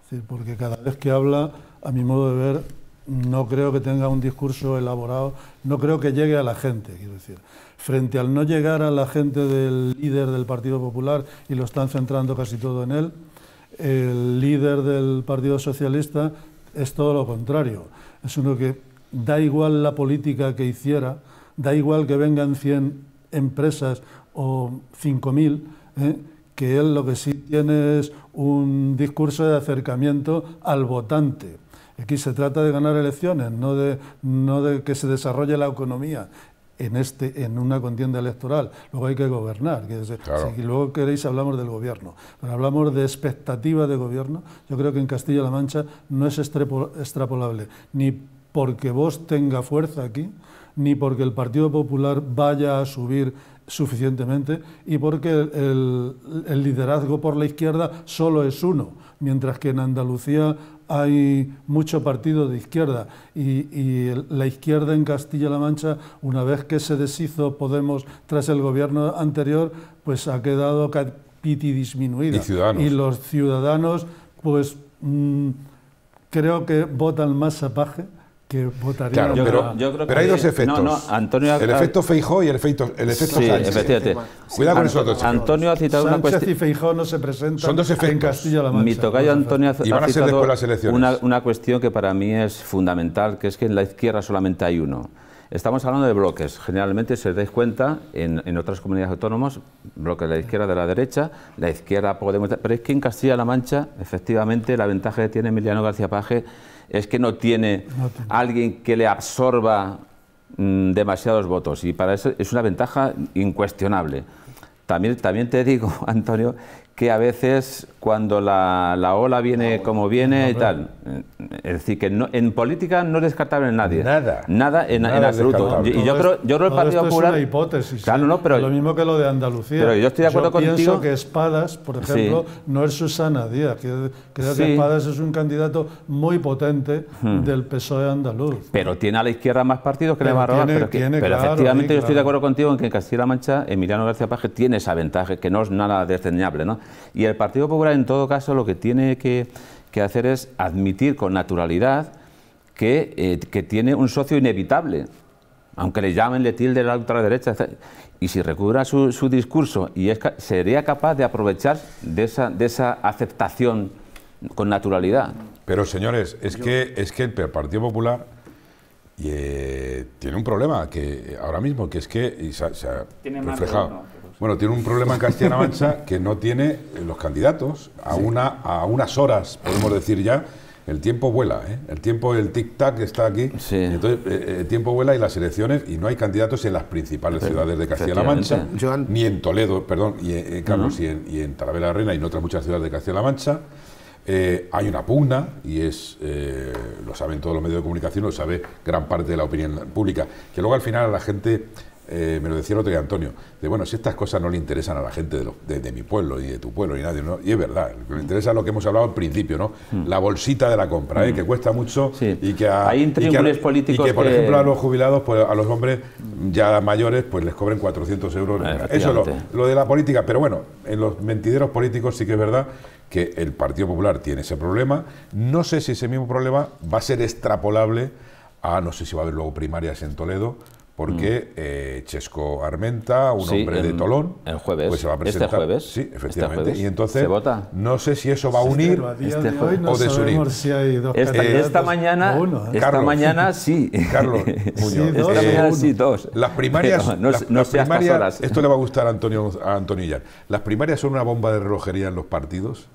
decir, porque cada vez que habla, a mi modo de ver, no creo que tenga un discurso elaborado, no creo que llegue a la gente, quiero decir frente al no llegar a la gente del líder del Partido Popular y lo están centrando casi todo en él, el líder del Partido Socialista es todo lo contrario. Es uno que da igual la política que hiciera, da igual que vengan 100 empresas o 5.000, ¿eh? que él lo que sí tiene es un discurso de acercamiento al votante. Aquí se trata de ganar elecciones, no de, no de que se desarrolle la economía en, este, en una contienda electoral. Luego hay que gobernar. y Si luego queréis hablamos del gobierno, pero hablamos de expectativa de gobierno. Yo creo que en Castilla-La Mancha no es extrapolable, ni porque vos tenga fuerza aquí, ni porque el Partido Popular vaya a subir suficientemente y porque el, liderazgo por la izquierda solo es uno, mientras que en Andalucía hay mucho partido de izquierda y, la izquierda en Castilla-La Mancha, una vez que se deshizo Podemos tras el gobierno anterior, pues ha quedado capiti disminuida. Y, los ciudadanos, pues mm, creo que votan más sapaje que pero, hay dos efectos. el efecto Feijó y el efecto, el efecto sí, Sánchez. Cuidado con eso dos. Antonio ha citado una cuestión. y Feijóo no se presentan Son dos efectos. en Castilla-La Mancha. Mi Antonio ha, y van a ser después las elecciones. Una, una cuestión que para mí es fundamental, que es que en la izquierda solamente hay uno. Estamos hablando de bloques. Generalmente, si os dais cuenta, en, en, otras comunidades autónomas, bloques de la izquierda, de la derecha, la izquierda Podemos... Pero es que en Castilla-La Mancha, efectivamente, la ventaja que tiene Emiliano García Paje es que no tiene, alguien que le absorba mm, demasiados votos. Y para eso es una ventaja incuestionable. También, también te digo, Antonio, que a veces cuando la, la ola viene como viene y tal. Es decir, que no, en política no es descartable en nadie. Nada. Nada en, absoluto. Y yo, creo, yo el Partido Popular. Es una hipótesis. ¿eh? Claro, no, pero, lo mismo que lo de Andalucía. Pero yo estoy de acuerdo contigo. pienso que Espadas, por ejemplo, no es Susana Díaz. Creo, que Espadas es un candidato muy potente hmm. del PSOE andaluz. Pero tiene a la izquierda más partidos que le Barroa. Pero, efectivamente yo estoy de acuerdo contigo en que en Castilla-La Mancha Emiliano García Páez tiene esa ventaja que no es nada desdeñable. ¿no? Y el Partido Popular en todo caso, lo que tiene que, hacer es admitir con naturalidad eh, que, tiene un socio inevitable, aunque le llamen, letil de la ultraderecha. Y si recubra su, su discurso y es, sería capaz de aprovechar de esa, de esa aceptación con naturalidad. Pero señores, es que, es que el Partido Popular eh, tiene un problema que eh, ahora mismo, que es que se, se ha reflejado. Bueno, tiene un problema en Castilla-La Mancha que no tiene eh, los candidatos. A, una, a unas horas, podemos decir ya, el tiempo vuela, ¿eh? el tiempo, el tic-tac está aquí. Entonces, eh, el tiempo vuela y las elecciones, y no hay candidatos en las principales ciudades de Castilla-La Mancha, ni en Toledo, perdón, y, en Carlos, y, en, y Talavera de Reina y en otras muchas ciudades de Castilla-La Mancha. hay una pugna y es lo saben todos los medios de comunicación, lo sabe gran parte de la opinión pública, que luego al final la gente eh, me lo decía el otro día Antonio, de bueno, si estas cosas no le interesan a la gente de, mi pueblo y de tu pueblo y nadie, y es verdad, le interesa lo que hemos hablado al principio, ¿no? Mm. La bolsita de la compra, ¿eh? mm. que cuesta mucho y que a, Hay políticos que, por ejemplo, a los jubilados, pues, a los hombres ya mayores, pues les cobren 400 euros. Ah, Eso es lo, lo de la política, pero bueno, en los mentideros políticos sí que es verdad que el Partido Popular tiene ese problema. No sé si ese mismo problema va a ser extrapolable a, no sé si va a haber luego primarias en Toledo, porque mm. eh, Chesco Armenta, un hombre de Tolón, el jueves, pues se va a este presentar. Este jueves, sí, este efectivamente. y entonces, ¿Se vota? no sé si eso va a unir este o desunir. Este, esta, mañana, ¿eh? esta mañana sí. Carlos Muñoz. esta eh, mañana sí, dos. Las primarias, no, las, esto le va a gustar a Antonio, a Antonio Las primarias son una bomba de relojería en los partidos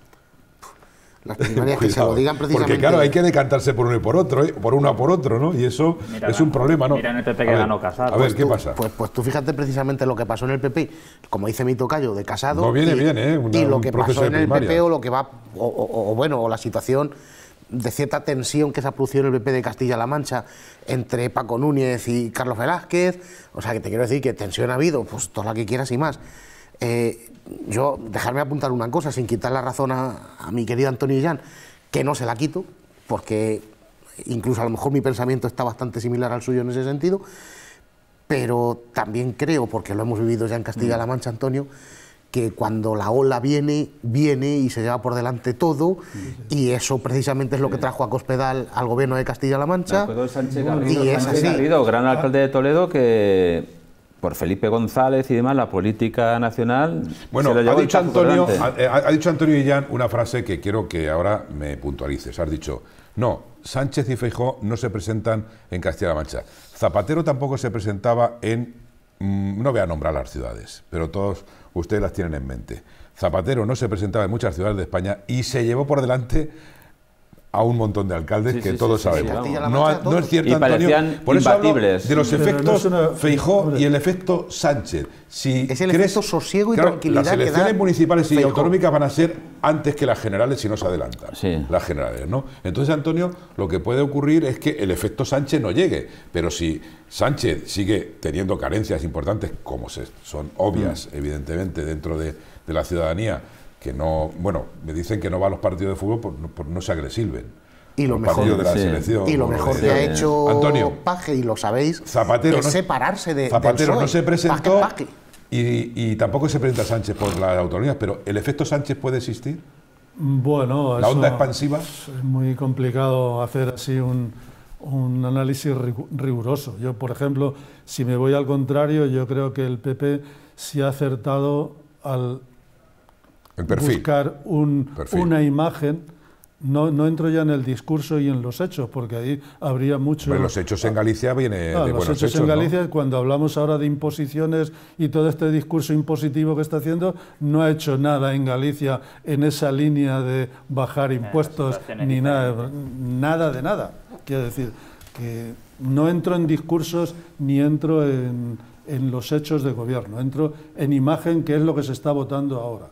las primarias que se lo digan precisamente. Porque claro, hay que decantarse por uno y por otro, ¿eh? por uno a por otro, ¿no? Y eso es un problema, ¿no? ver, Casado. A ver, pues ¿qué pasa? Pues, pues tú fíjate precisamente lo que pasó en el PP, como dice mi tocayo, de Casado. No viene y, ¿eh? y lo que pasó en el PP o lo que va, o, bueno, o la situación de cierta tensión que se ha producido en el PP de Castilla-La Mancha entre Paco Núñez y Carlos Velázquez. O sea, que te quiero decir que tensión ha habido, pues toda la que quieras y más. Eh, yo dejarme apuntar una cosa, sin quitar la razón a, mi querido Antonio Illán, que no se la quito, porque incluso a lo mejor mi pensamiento está bastante similar al suyo en ese sentido, pero también creo, porque lo hemos vivido ya en Castilla-La mm. Mancha, Antonio, que cuando la ola viene, viene y se lleva por delante todo, mm. y eso precisamente es lo que trajo a Cospedal al gobierno de Castilla-La Mancha. gran alcalde de Toledo, que por Felipe González y demás, la política nacional. Bueno, ha, dicho Antonio, ha, dicho Antonio una frase que quiero que ahora me puntualices. Has dicho, no, Sánchez y Feijó no se presentan en Castilla-La Mancha. Zapatero tampoco se presentaba en. Mm, no voy a nombrar las ciudades, pero todos ustedes las tienen en mente. Zapatero no se presentaba en muchas ciudades de España y se llevó por delante a un montón de alcaldes que todos sabemos. No, es cierto, Antonio. de los efectos Feijó y el efecto Sánchez. Si es el efecto sosiego y tranquilidad. Las elecciones municipales y autonómicas van a ser antes que las generales si no se adelantan. Las generales, ¿no? Entonces, Antonio, lo que puede ocurrir es que el efecto Sánchez no llegue. Pero si Sánchez sigue teniendo carencias importantes, como son obvias, mm. evidentemente, dentro de la ciudadanía que no, bueno, me dicen que no va a los partidos de fútbol por, no se agresilven. Y lo mejor, de y lo mejor eh, que ha hecho Antonio, Paje, y lo sabéis, Zapatero, separarse de Zapatero no se presentó Y, tampoco se presenta Sánchez por las autonomías, pero ¿el efecto Sánchez puede existir? Bueno, la onda expansiva. Es muy complicado hacer así un, un análisis riguroso. Yo, por ejemplo, si me voy al contrario, yo creo que el PP se ha acertado al buscar una imagen. No, entro ya en el discurso y en los hechos, porque ahí habría mucho... Pero los hechos en Galicia viene ah, de los hechos, en Galicia, cuando hablamos ahora de imposiciones y todo este discurso impositivo que está haciendo, no ha hecho nada en Galicia en esa línea de bajar impuestos, ni nada, nada de nada. Quiero decir, que no entro en discursos ni entro en, en los hechos de gobierno, entro en imagen, que es lo que se está votando ahora.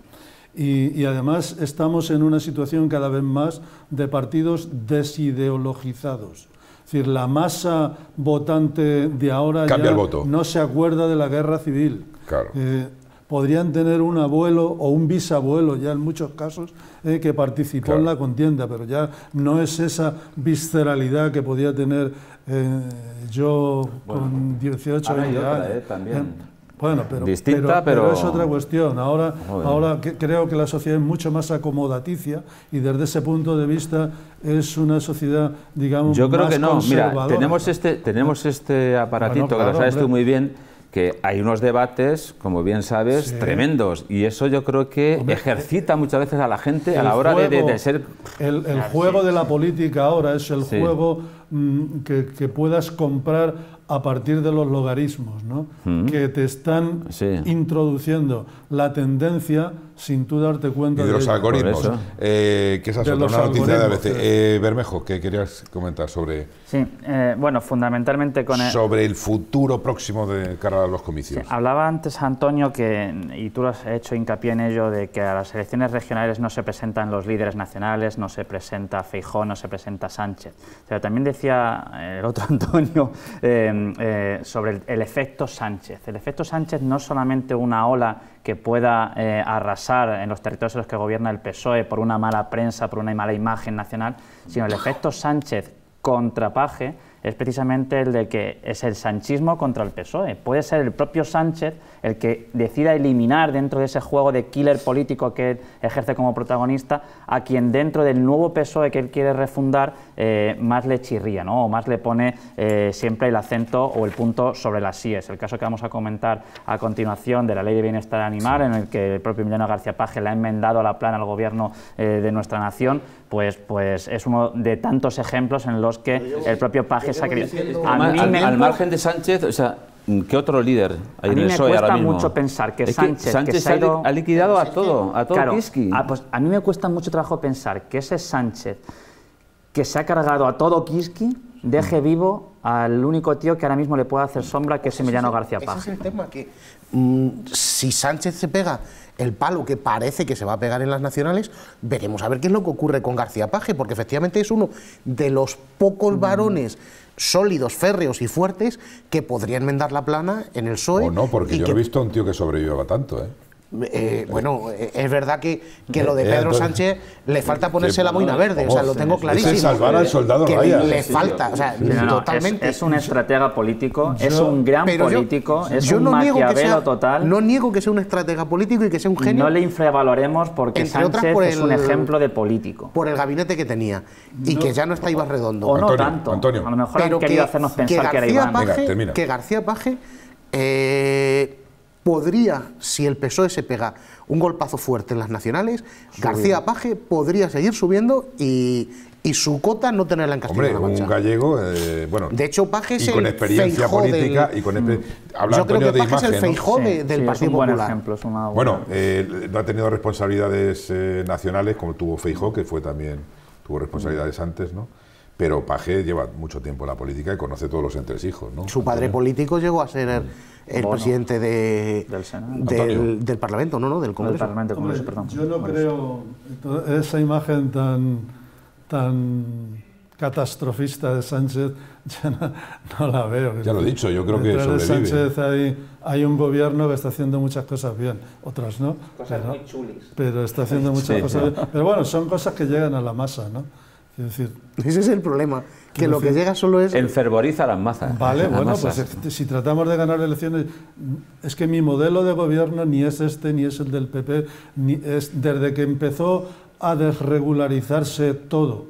Y, además estamos en una situación cada vez más de partidos desideologizados. Es decir, la masa votante de ahora ya no se acuerda de la guerra civil. Eh, podrían tener un abuelo o un bisabuelo, ya en muchos casos, eh, que participó en la contienda, pero ya no es esa visceralidad que podía tener eh, yo con 18 años. otra, también bueno, pero, distinta, pero, es otra cuestión. Ahora, ahora creo que la sociedad es mucho más acomodaticia y desde ese punto de vista es una sociedad, digamos, Yo creo que no. Mira, tenemos este, tenemos ¿Eh? este aparatito que lo sabes tú muy bien que hay unos debates, como bien sabes, tremendos. Y eso yo creo que ejercita eh, muchas veces a la gente a la hora de, ser... El, ah, juego de la política ahora es el juego mm, que, que puedas comprar a partir de los logaritmos, mm. que te están introduciendo la tendencia sin tú darte cuenta. de, los algoritmos, eh, que esa es las noticias de eh, Bermejo, que querías comentar sobre... Sí, eh, bueno, fundamentalmente con... sobre el futuro próximo de cara a los comicios. hablaba antes, Antonio, que, y tú has hecho hincapié en ello, de que a las elecciones regionales no se presentan los líderes nacionales, no se presenta Feijó, no se presenta Sánchez. Pero también decía eh, el otro Antonio sobre el, efecto Sánchez. El efecto Sánchez no es solamente una ola que pueda eh, arrasar en los territorios en los que gobierna el PSOE por una mala prensa, por una mala imagen nacional, sino el efecto Sánchez contrapaje es precisamente el de que es el sanchismo contra el PSOE. Puede ser el propio Sánchez el que decida eliminar dentro de ese juego de killer político que ejerce como protagonista a quien dentro del nuevo PSOE que él quiere refundar eh, más le chirría, ¿no? o más le pone eh, siempre el acento o el punto sobre las SIES. El caso que vamos a comentar a continuación de la Ley de Bienestar Animal, en el que el propio Emiliano García Paje le ha enmendado a la plana al gobierno eh, de nuestra nación, pues, pues es uno de tantos ejemplos en los que el propio Paje ha querido... Al, al margen de Sánchez, o sea, ¿Qué otro líder hay a mí me cuesta mucho pensar que Sánchez... ha, liquidado a todo, a todo Kiski. Ah, pues a, mí me cuesta mucho trabajo pensar que ese Sánchez que se ha cargado a todo Kiski deje vivo al único tío que ahora mismo le puede hacer sombra, que es Emiliano García Paje. es el tema, que mm, si Sánchez se pega el palo que parece que se va a pegar en las nacionales, veremos a ver qué es lo que ocurre con García Paje, porque efectivamente es uno de los pocos mm. varones sólidos, férreos y fuertes que podrían mendar la plana en el suelo. O no, porque yo he visto a un tío que sobreviva tanto, ¿eh? Eh, bueno, eh, es verdad que, que lo de eh, Pedro Sánchez le falta ponerse la boina verde, o sea, lo oh, tengo clarísimo. salvar al soldado Le falta, o sea, totalmente. Es, un estratega político, es un gran político, es un no total. No niego que sea un estratega político y que sea un genio. No le infravaloremos porque es un ejemplo de político. Por el gabinete que tenía y que ya no está iba Redondo. O no tanto. Antonio. A lo mejor querido hacernos pensar que, era Iván. Paje, que García podría, si el PSOE se pega un golpazo fuerte en las nacionales, García Paje podría seguir subiendo y, y su cota no tenerla en Castilla-La un gallego, eh, bueno... De hecho, Paje es y con experiencia política y con... Mm. es el feijó del Partido Popular. Bueno, no eh, ha tenido responsabilidades eh, nacionales como tuvo Feijó, que fue también... tuvo responsabilidades mm. antes, ¿no? Pero Paje lleva mucho tiempo en la política y conoce todos los entresijos, ¿no? Su padre político llegó a ser... Mm el presidente de, del, del, Parlamento, no, no, del Congreso. perdón. Yo no creo esa imagen tan, tan catastrofista de Sánchez, ya no, la veo. Ya lo he dicho, yo creo que sobrevive. Sánchez hay, hay, un gobierno que está haciendo muchas cosas bien, otras no. Cosas pero, muy chulis. Pero está haciendo muchas cosas bien. Pero bueno, son cosas que llegan a la masa, ¿no? Es decir, ese es el problema que lo que llega solo es... Enfervoriza las masas. Vale, bueno, pues eh, si tratamos de ganar elecciones, es que mi modelo de gobierno ni es este, ni es el del PP, ni es desde que empezó a desregularizarse todo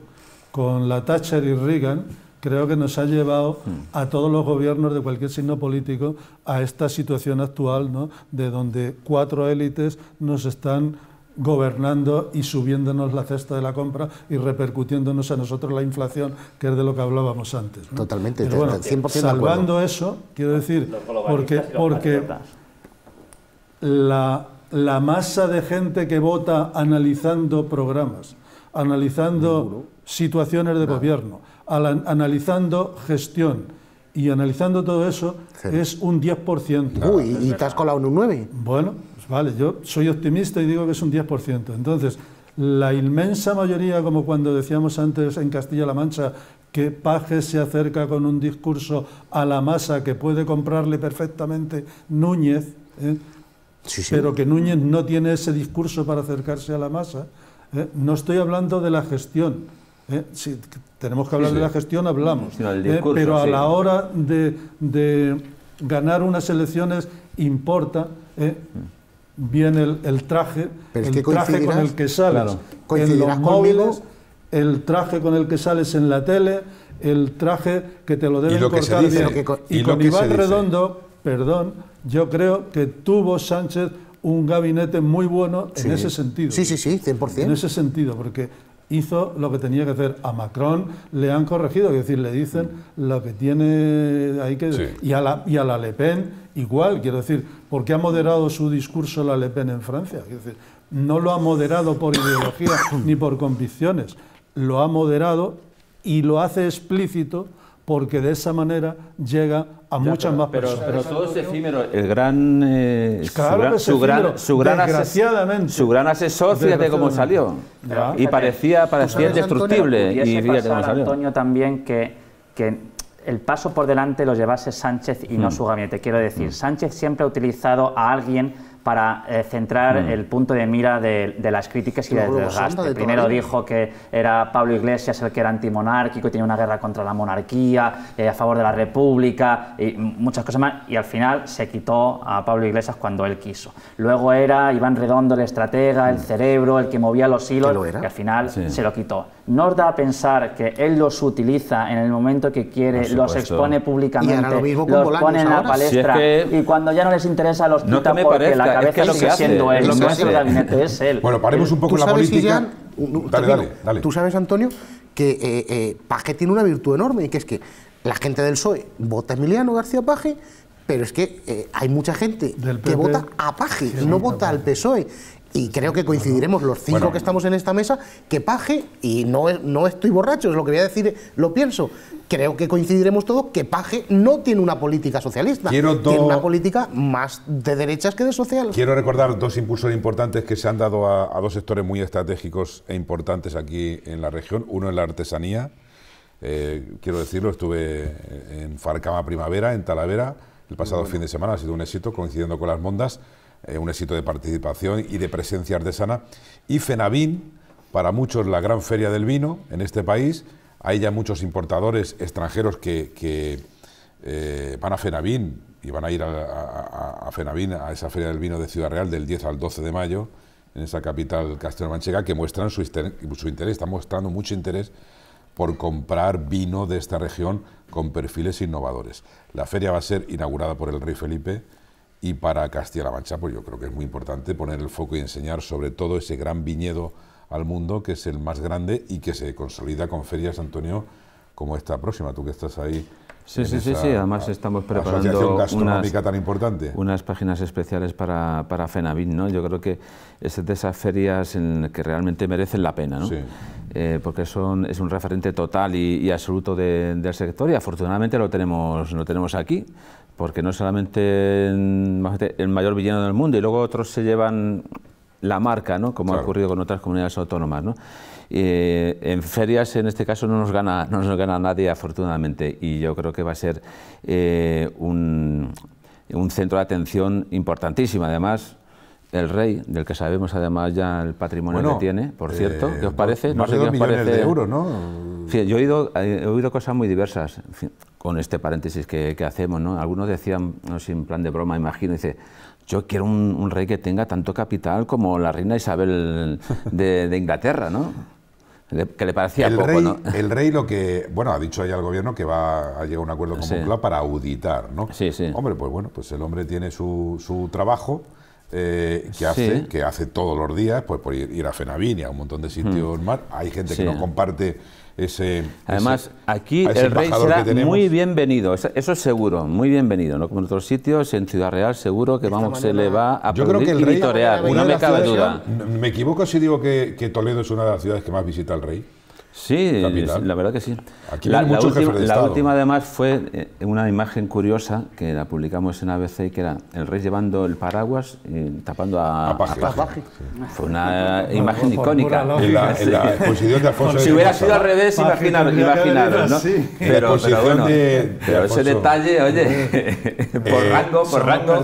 con la Thatcher y Reagan, creo que nos ha llevado hmm. a todos los gobiernos de cualquier signo político a esta situación actual, ¿no? de donde cuatro élites nos están gobernando y subiéndonos la cesta de la compra y repercutiéndonos a nosotros la inflación, que es de lo que hablábamos antes. Totalmente, 100% salvando eso, quiero decir, porque, porque la, masa de gente que vota analizando programas, analizando situaciones de gobierno, analizando gestión, y analizando todo eso, es un 10%. Uy, y estás con colado en un 9%. Bueno, Vale, yo soy optimista y digo que es un 10%. Entonces, la inmensa mayoría, como cuando decíamos antes en Castilla-La Mancha, que Paje se acerca con un discurso a la masa que puede comprarle perfectamente Núñez, ¿eh? pero que Núñez no tiene ese discurso para acercarse a la masa. ¿eh? No estoy hablando de la gestión. ¿eh? Si tenemos que hablar de la gestión, hablamos. pero a la hora de, ganar unas elecciones importa. Mm. Viene el, traje, el traje con el que sales en los móviles, el traje con el que sales en la tele, el traje que te lo deben cortar bien. y, con Iván Redondo, perdón, yo creo que tuvo Sánchez un gabinete muy bueno en ese sentido. Sí, sí, sí, 100%. En ese sentido, porque hizo lo que tenía que hacer. A Macron le han corregido, es decir, le dicen lo que tiene ahí que y, a la, Le Pen igual, quiero decir, porque ha moderado su discurso la Le Pen en Francia. quiero decir, no lo ha moderado por ideología ni por convicciones, lo ha moderado y lo hace explícito porque de esa manera llega a muchas más personas. Pero, todo es efímero. El gran, eh, su, gran, su, gran, asesor, fíjate cómo salió. Y parecía, parecía indestructible. y fíjate cómo salió. Antonio también que, que el paso por delante lo llevase Sánchez y no mm. su gabinete. Quiero decir, mm. Sánchez siempre ha utilizado a alguien para eh, centrar mm. el punto de mira de, las críticas y del desgaste. Primero dijo que era Pablo Iglesias el que era antimonárquico y tenía una guerra contra la monarquía, eh, a favor de la república y muchas cosas más, y al final se quitó a Pablo Iglesias cuando él quiso. Luego era Iván Redondo el estratega, el mm. cerebro, el que movía los hilos, y al final se lo quitó. ¿No da a pensar que él los utiliza en el momento que quiere, los expone públicamente, los pone en la palestra y cuando ya no les interesa los no porque la cabeza es lo sigue que siendo él, es el gabinete, es él. Bueno, paremos un poco la política. Tú sabes, Antonio, que eh, eh, Paje tiene una virtud enorme y que es que la gente del PSOE vota a Emiliano García Paje, pero es que eh, hay mucha gente que vota a Paje, y no vota al PSOE y creo que coincidiremos los cinco que estamos en esta mesa, que Paje, y no, no estoy borracho, es lo que voy a decir, lo pienso, creo que coincidiremos todos que Paje no tiene una política socialista, tiene una política más de derechas que de social. Quiero recordar dos impulsos importantes que se han dado a, dos sectores muy estratégicos e importantes aquí en la región, uno es la artesanía, eh, quiero decirlo, estuve en Farcama Primavera, en Talavera, el pasado fin de semana, ha sido un éxito, coincidiendo con las mondas, eh, un éxito de participación y de presencia artesana. Y FENAVIN, para muchos la gran feria del vino en este país. Hay ya muchos importadores extranjeros que, eh, van a FENAVIN y van a ir a, a, a, esa feria del vino de Ciudad Real, del 10 al 12 de mayo, en esa capital castellano-manchega, que muestran su, su interés, están mostrando mucho interés por comprar vino de esta región con perfiles innovadores. La feria va a ser inaugurada por el rey Felipe y para Castilla-La Mancha, pues yo creo que es muy importante poner el foco y enseñar sobre todo ese gran viñedo al mundo, que es el más grande y que se consolida con ferias, Antonio, como esta próxima, tú que estás ahí. Sí, sí, sí, sí, además estamos preparando unas, tan importante. unas páginas especiales para, para FENAVIN, ¿no? Yo creo que es de esas ferias en que realmente merecen la pena, ¿no? Sí. Eh, porque son, es un referente total y, absoluto del sector y afortunadamente lo tenemos, lo tenemos aquí porque no solamente el mayor villano del mundo y luego otros se llevan la marca, ¿no? como ha ocurrido con otras comunidades autónomas. Eh, en ferias, en este caso, no nos, gana, no nos gana nadie, afortunadamente, y yo creo que va a ser eh, un, centro de atención importantísimo. Además, el rey, del que sabemos además ya el patrimonio que tiene, por eh, cierto, ¿qué os parece? Más no sé de parece. euros, ¿no? Sí, yo he oído, he oído cosas muy diversas con este paréntesis que, hacemos, ¿no? Algunos decían, no sin plan de broma, imagino, dice, yo quiero un, rey que tenga tanto capital como la reina Isabel de, Inglaterra, ¿no? que le parecía el poco, rey, El rey lo que, bueno, ha dicho ahí al gobierno que va a llegar a un acuerdo con sí. para auditar, ¿no? Sí, sí. Hombre, pues bueno, pues el hombre tiene su, trabajo, eh, que hace, que hace todos los días, pues por ir, a Fenavín a un montón de sitios hmm. más. Hay gente que no comparte ese... Además, aquí el rey será muy bienvenido, eso es seguro, muy bienvenido, ¿no? Como en otros sitios, en Ciudad Real seguro que vamos, se le va a Yo creo no me cabe duda. ¿Me equivoco si digo que Toledo es una de las ciudades que más visita el rey? Sí, la verdad que sí. la, última, la última, además fue eh, una imagen curiosa que la publicamos en ABC que era el rey llevando el paraguas y eh, tapando a, a Paje. Fue una imagen icónica. en la, la exposición de Alfonso si hubiera sido al revés, imaginar, imaginar, ¿no? Pero, pero, bueno, ese detalle, oye, eh, por rango, por rango.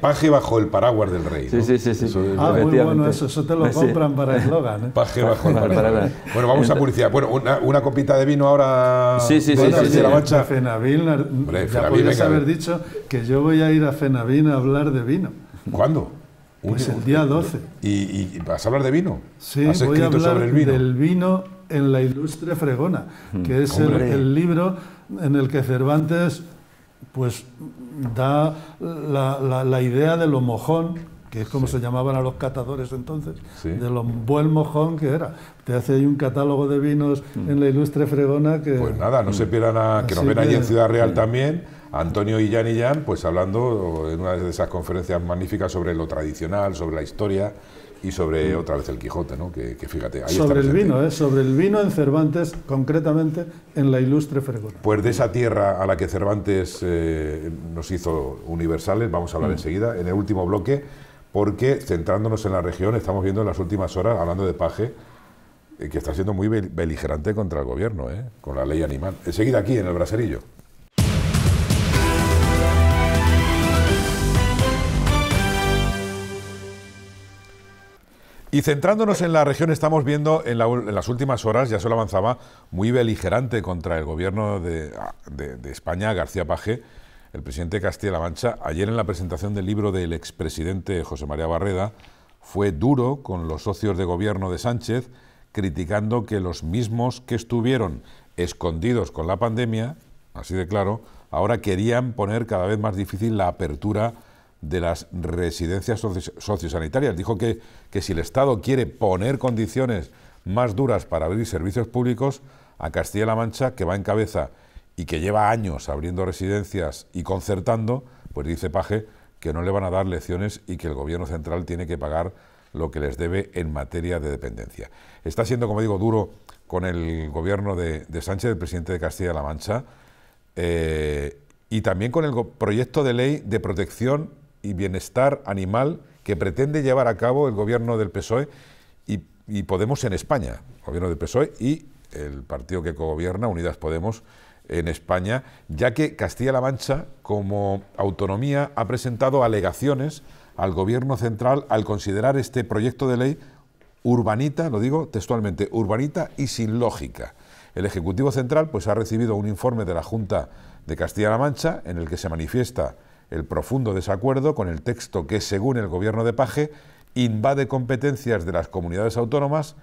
Paje, bajo el paraguas del rey. ¿no? Sí, sí, sí. Eso ah, muy bueno eso, eso te lo compran para eslogan. ¿eh? Paje bajo el paraguas. Bueno, vamos a publicar bueno, una, copita de vino ahora sí, sí, sí, haber eh. dicho que yo voy a ir a Fenavín a hablar de vino. ¿Cuándo? Pues el día 12. ¿Y, vas a hablar de vino? Sí, a hablar del vino en la ilustre fregona, mm, que es el, libro en el que Cervantes pues da la, la, la idea del mojón que es como se llamaban a los catadores entonces, de lo buen mojón que era. Te hace ahí un catálogo de vinos mm. en la ilustre fregona que... Pues nada, no se pierdan a... que nos ven ahí en Ciudad Real también. Antonio y Jan y Jan... pues hablando en una de esas conferencias magníficas sobre lo tradicional, sobre la historia y sobre mm. otra vez el Quijote, ¿no? Que, fíjate, ahí sobre el vino, ¿eh? sobre el vino en Cervantes, concretamente en la ilustre Fregona. Pues de esa tierra a la que Cervantes eh, nos hizo universales, vamos a hablar mm. enseguida en el último bloque porque centrándonos en la región, estamos viendo en las últimas horas, hablando de paje, eh, que está siendo muy beligerante contra el gobierno, eh, con la ley animal. Enseguida aquí, en el braserillo. Y centrándonos en la región, estamos viendo en, las últimas horas, ya se lo avanzaba, muy beligerante contra el gobierno de, ah, de España, García Paje, el presidente Castilla-La Mancha, ayer en la presentación del libro del expresidente José María Barreda, fue duro con los socios de gobierno de Sánchez, criticando que los mismos que estuvieron escondidos con la pandemia, así de claro, ahora querían poner cada vez más difícil la apertura de las residencias sociosanitarias. Dijo que, que si el Estado quiere poner condiciones más duras para abrir servicios públicos, a Castilla-La Mancha, que va en cabeza y que lleva años abriendo residencias y concertando, pues dice Paje que no le van a dar lecciones y que el gobierno central tiene que pagar lo que les debe en materia de dependencia. Está siendo, como digo, duro con el gobierno de, Sánchez, el presidente de Castilla-La Mancha, eh, y también con el proyecto de ley de protección y bienestar animal que pretende llevar a cabo el gobierno del PSOE y, Podemos en España, gobierno del PSOE y el partido que co-gobierna, Unidas Podemos, en España, ya que Castilla-La Mancha, como autonomía, ha presentado alegaciones al Gobierno central al considerar este proyecto de ley urbanita, lo digo textualmente, urbanita y sin lógica. El Ejecutivo Central pues, ha recibido un informe de la Junta de Castilla-La Mancha en el que se manifiesta el profundo desacuerdo con el texto que, según el Gobierno de Paje, invade competencias de las comunidades autónomas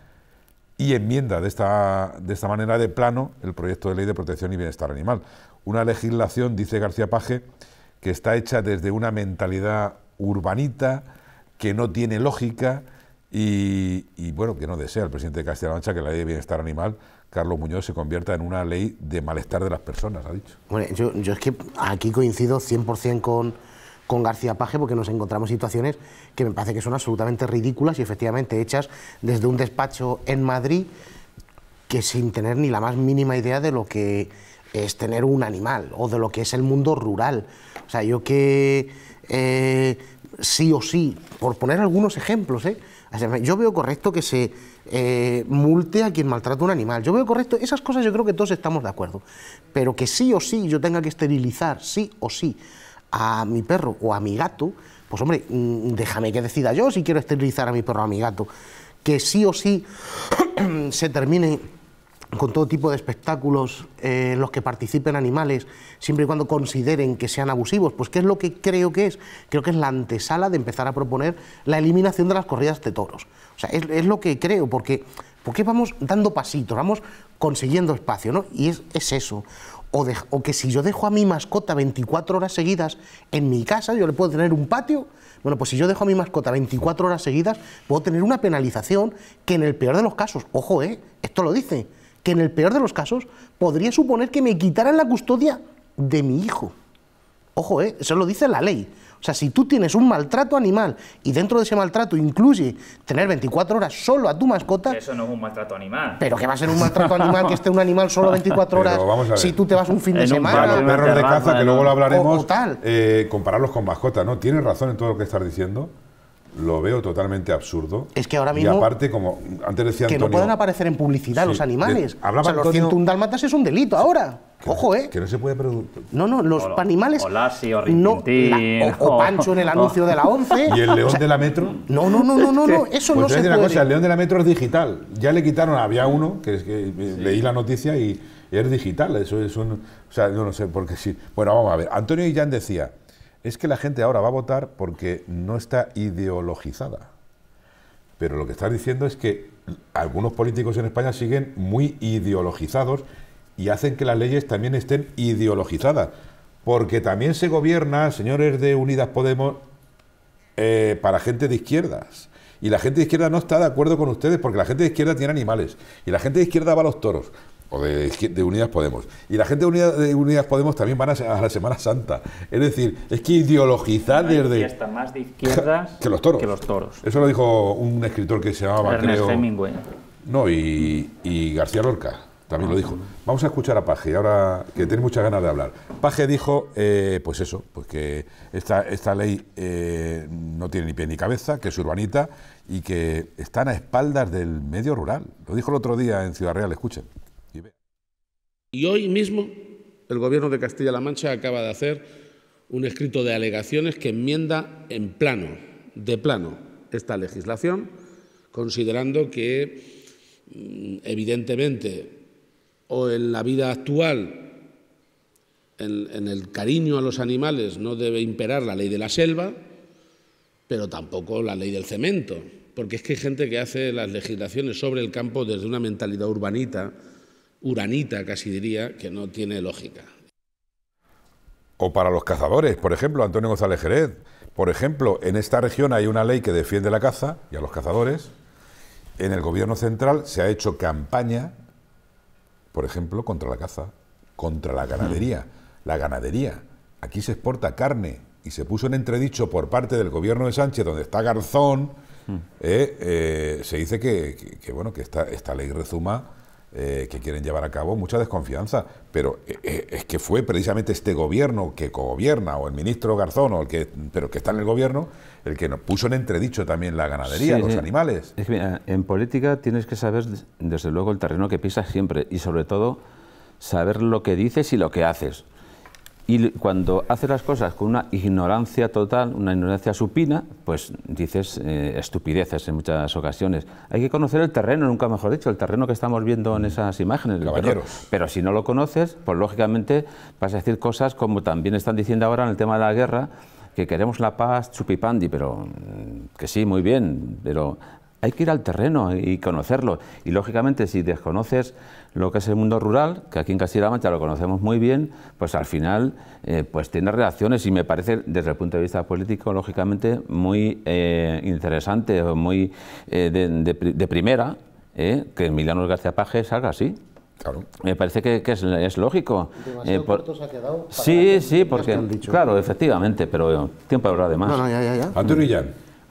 y enmienda de esta, de esta manera de plano el proyecto de ley de protección y bienestar animal. Una legislación, dice García page que está hecha desde una mentalidad urbanita, que no tiene lógica y, bueno, que no desea el presidente de Castilla-La Mancha que la ley de bienestar animal Carlos Muñoz se convierta en una ley de malestar de las personas, ha dicho. Bueno, yo, yo es que aquí coincido 100% con, con García Paje porque nos encontramos situaciones que me parece que son absolutamente ridículas y efectivamente hechas desde un despacho en Madrid que sin tener ni la más mínima idea de lo que es tener un animal o de lo que es el mundo rural. O sea, yo que eh, sí o sí, por poner algunos ejemplos, ¿eh? yo veo correcto que se eh, multe a quien maltrata un animal. Yo veo correcto, esas cosas yo creo que todos estamos de acuerdo. Pero que sí o sí yo tenga que esterilizar, sí o sí, a mi perro o a mi gato, pues hombre, mm, déjame que decida yo si quiero esterilizar a mi perro o a mi gato. Que sí o sí se termine con todo tipo de espectáculos eh, en los que participen animales, siempre y cuando consideren que sean abusivos, pues ¿qué es lo que creo que es? Creo que es la antesala de empezar a proponer la eliminación de las corridas de toros. O sea, es, es lo que creo, porque, porque vamos dando pasitos, vamos consiguiendo espacio, ¿no? Y es, es eso. O, que si yo dejo a mi mascota 24 horas seguidas en mi casa, yo le puedo tener un patio. Bueno, pues si yo dejo a mi mascota 24 horas seguidas, puedo tener una penalización que en el peor de los casos, ojo, eh, esto lo dice, que en el peor de los casos podría suponer que me quitaran la custodia de mi hijo. Ojo, eh, eso lo dice la ley. O sea, si tú tienes un maltrato animal y dentro de ese maltrato incluye tener 24 horas solo a tu mascota... Eso no es un maltrato animal. Pero que va a ser un maltrato animal que esté un animal solo 24 horas si tú te vas un fin de semana... Los perros de caza, que luego lo hablaremos, eh, compararlos con mascotas, ¿no? Tienes razón en todo lo que estás diciendo lo veo totalmente absurdo. Es que ahora mismo. Y aparte, como antes decía Antonio. Que no pueden aparecer en publicidad los animales. De, o sea, los 101 es un delito ahora. Ojo, ¿eh? Que no se puede producir. No, no, los animales panimales. no, Pancho en el anuncio de la 11. ¿Y el león de la metro? No, no, no, no, no, eso pues no se puede. una cosa, el león de la metro es digital. Ya le quitaron, había uno, que, que eh, leí la noticia y, es digital. Eso es un. O sea, yo no sé por qué sí. Bueno, vamos a ver. Antonio Illán decía: es que la gente ahora va a votar porque no está ideologizada. Pero lo que estás diciendo es que algunos políticos en España siguen muy ideologizados y hacen que las leyes también estén ideologizadas. Porque también se gobierna, señores de Unidas Podemos, eh, para gente de izquierdas. Y la gente de izquierda no está de acuerdo con ustedes porque la gente de izquierda tiene animales. Y la gente de izquierda va a los toros. O de, Unidas Podemos. Y la gente de, de Unidas, Podemos también van a, la Semana Santa. Es decir, es que ideologizar desde. más de izquierdas que los, toros. Eso lo dijo un escritor que se llamaba. No, y García Lorca también lo dijo. Vamos a escuchar a Paje, ahora que tiene muchas ganas de hablar. Paje dijo, eh, pues eso, pues que esta, esta ley eh, no tiene ni pie ni cabeza, que es urbanita y que están a espaldas del medio rural. Lo dijo el otro día en Ciudad Real, escuchen. Y hoy mismo el Gobierno de Castilla-La Mancha acaba de hacer un escrito de alegaciones que enmienda en plano, de plano, esta legislación, considerando que mm, evidentemente o en la vida actual, en, el cariño a los animales, no debe imperar la ley de la selva, pero tampoco la ley del cemento, porque es que hay gente que hace las legislaciones sobre el campo desde una mentalidad urbanita, uranita casi diría, que no tiene lógica. O para los cazadores, por ejemplo, Antonio González Jerez, por ejemplo, en esta región hay una ley que defiende la caza y a los cazadores. En el gobierno central se ha hecho campaña por ejemplo, contra la caza, contra la ganadería. Mm. La ganadería. Aquí se exporta carne y se puso en entredicho por parte del gobierno de Sánchez, donde está Garzón, mm. eh, eh, se dice que, que, bueno, que esta, esta ley rezuma eh, que quieren llevar a cabo, mucha desconfianza. Pero eh, eh, es que fue precisamente este gobierno que gobierna, o el ministro Garzón, o el que, pero que está en el gobierno, el que nos puso en entredicho también la ganadería, los animales. Es en política tienes que saber, desde luego, el terreno que pisas siempre y sobre todo saber lo que dices y lo que haces. Y cuando haces las cosas con una ignorancia total, una ignorancia supina, pues dices eh, estupideces en muchas ocasiones. Hay que conocer el terreno, nunca mejor dicho, el terreno que estamos viendo en esas imágenes. Caballeros. Pero si no lo conoces, pues lógicamente vas a decir cosas como también están diciendo ahora en el tema de la guerra, que queremos la paz, chupipandi, pero mm, que sí, muy bien, pero hay que ir al terreno y conocerlo. Y lógicamente, si desconoces lo que es el mundo rural, que aquí en Castilla-La Mancha lo conocemos muy bien, pues al final eh, pues tiene relaciones y me parece, desde el punto de vista político, lógicamente muy eh, interesante, muy eh, de, primera, eh, que Emiliano García Paje salga así. Claro. Me parece que, que es, es, lógico. sí, sí, porque, claro, efectivamente, pero tiempo habrá de más. No, no, ya, ya, ya.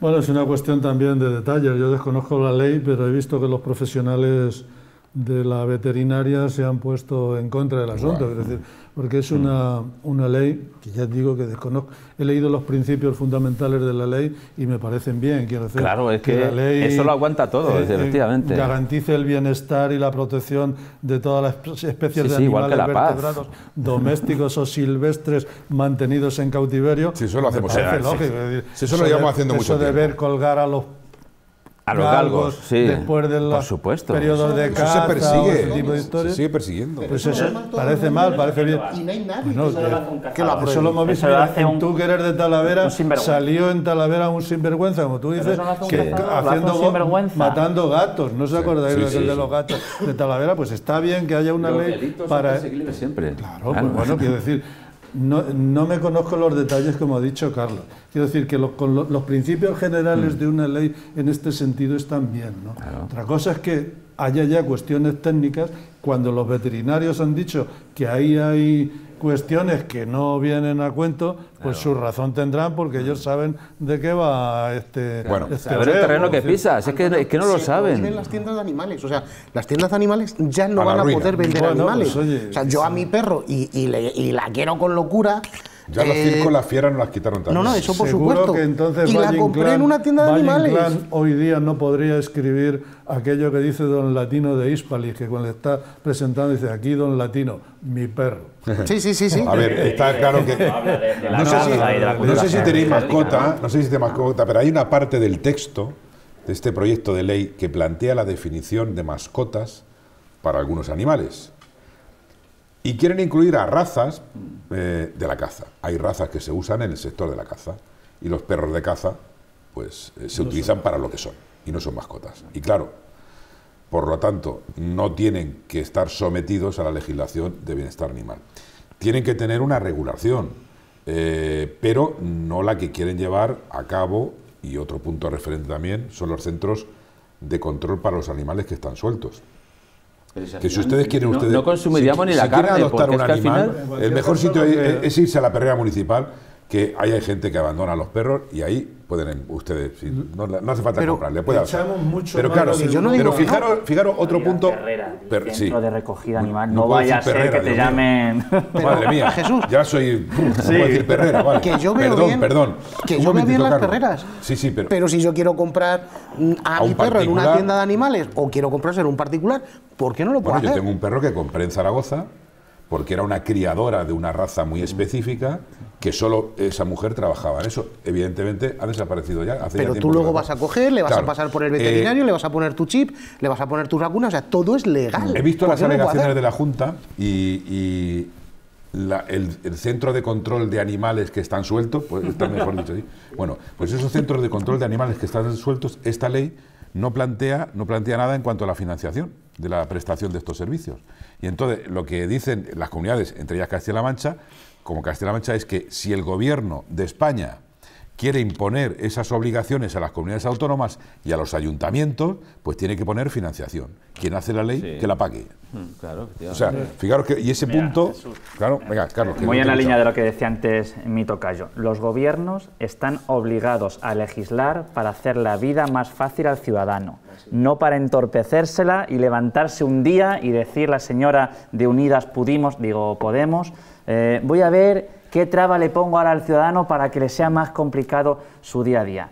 Bueno, es una cuestión también de detalle. Yo desconozco la ley, pero he visto que los profesionales de la veterinaria se han puesto en contra del asunto, es decir, porque es una, ley que ya digo que desconozco. He leído los principios fundamentales de la ley y me parecen bien, quiero decir. Claro, es que, la ley, eso lo aguanta todo, eh, eh, efectivamente. Garantice el bienestar y la protección de todas las especies de animales vertebrados, domésticos o silvestres mantenidos en cautiverio. Sí, eso lo hacemos, es eso lo llevamos haciendo eso de ver colgar a los a los galgos, sí, después de los por supuesto. periodos de caza, se persigue, tipo de historias. sigue persiguiendo. Pues parece mal, parece bien. Y no hay nadie eh, que, lo con que Eso lo hemos visto. tú que eres de Talavera, salió en Talavera un sinvergüenza, como tú dices, que haciendo matando gatos. ¿No os acordáis sí, de los gatos de Talavera? Pues está bien que haya una ley para siempre. Claro, claro. Ah, pues, bueno, quiero decir no, me conozco los detalles, como ha dicho Carlos. Quiero decir que los principios generales mm. de una ley en este sentido están bien. Otra cosa es que haya ya cuestiones técnicas. Cuando los veterinarios han dicho que ahí hay cuestiones que no vienen a cuento, pues su razón tendrán porque ellos saben de qué va este. Bueno, este el terreno que pisa es que, no lo saben. las tiendas de animales, o sea, las tiendas de animales ya no van a poder vender pues animales. o sea, yo a mi perro y la quiero con locura, ya los eh, circos las la fiera no las quitaron también. No, no, eso por Seguro supuesto. Que entonces y la compré en una tienda de animales. hoy día no podría escribir aquello que dice don Latino de Hispalis, que cuando está presentando dice, aquí don Latino, mi perro. Sí, sí, sí, sí. A ver, está eh, claro eh, que... no sé si tenéis mascota, no sé si tenéis mascota, pero hay una parte del texto de este proyecto de ley que plantea la definición de mascotas para algunos animales. Y quieren incluir a razas mm. eh, de la caza. Hay razas que se usan en el sector de la caza. Y los perros de caza, pues, eh, se utilizan para lo que son. Y no son mascotas. Y claro, por lo tanto, no tienen que estar sometidos a la legislación de bienestar animal. Tienen que tener una regulación, eh, pero no la que quieren llevar a cabo, y otro punto de referente también, son los centros de control para los animales que están sueltos. Que si ustedes quieren, ustedes. No, ni la carne. adoptar un animal, el mejor sitio es irse a la perrera municipal, que ahí hay gente que abandona a los perros y ahí pueden ustedes, si, mm. no, no, hace falta comprarle, puede hacer. Mucho pero claro, pero fijaros, fijaros otro punto. pero de recogida animal, no, no vaya a ser que te llamen. Madre mía, Jesús. Ya soy. Uh, sí. decir Que yo veo perdón, bien, perdón. Que yo veo bien las perreras. Sí, sí, pero. Pero si yo quiero comprar a, a mi perro en una tienda de animales o quiero comprarse en un particular, ¿por qué no lo puedo hacer? Yo tengo un perro que compré en Zaragoza porque era una criadora de una raza muy específica que solo esa mujer trabajaba en eso. Evidentemente ha desaparecido ya. Pero tú luego vas a coger, le vas a pasar por el veterinario, eh, le vas a poner tu chip, le vas a poner tus vacunas, o sea, todo es legal. He visto las alegaciones de la Junta y, el, centro de control de animales que están sueltos, pues está mejor dicho Bueno, pues esos centros de control de animales que están sueltos, esta ley no plantea, no plantea nada en cuanto a la financiación de la prestación de estos servicios. Y entonces lo que dicen las comunidades, entre ellas Castilla-La Mancha, como Castilla-La Mancha, es que si el gobierno de España quiere imponer esas obligaciones a las comunidades autónomas y a los ayuntamientos, pues tiene que poner financiación. Quien hace la ley, que la pague. Mm, claro, o sea, fijaros que, y ese punto, claro, muy en la línea de lo que decía antes mi tocayo. Los gobiernos están obligados a legislar para hacer la vida más fácil al ciudadano, no para entorpecérsela y levantarse un día y decir la señora de Unidas Pudimos, digo Podemos, eh, voy a ver qué traba le pongo ahora al ciudadano para que le sea más complicado su día a día.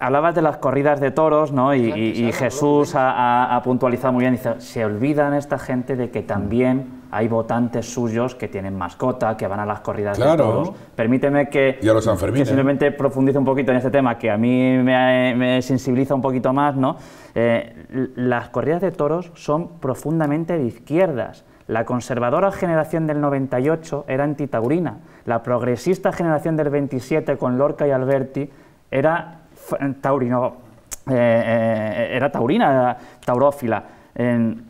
Hablabas de las corridas de toros, ¿no? Y, Jesús ha, puntualizado muy bien, dice, se olvidan esta gente de que también hay votantes suyos que tienen mascota, que van a las corridas de toros. Permíteme que, ¿eh? simplemente profundice un poquito en este tema, que a mí me, sensibiliza un poquito más, ¿no? Eh, las corridas de toros son profundamente de izquierdas. La conservadora generación del 98 era antitaurina, la progresista generación del 27 con Lorca y Alberti era eh, eh, era taurina, taurófila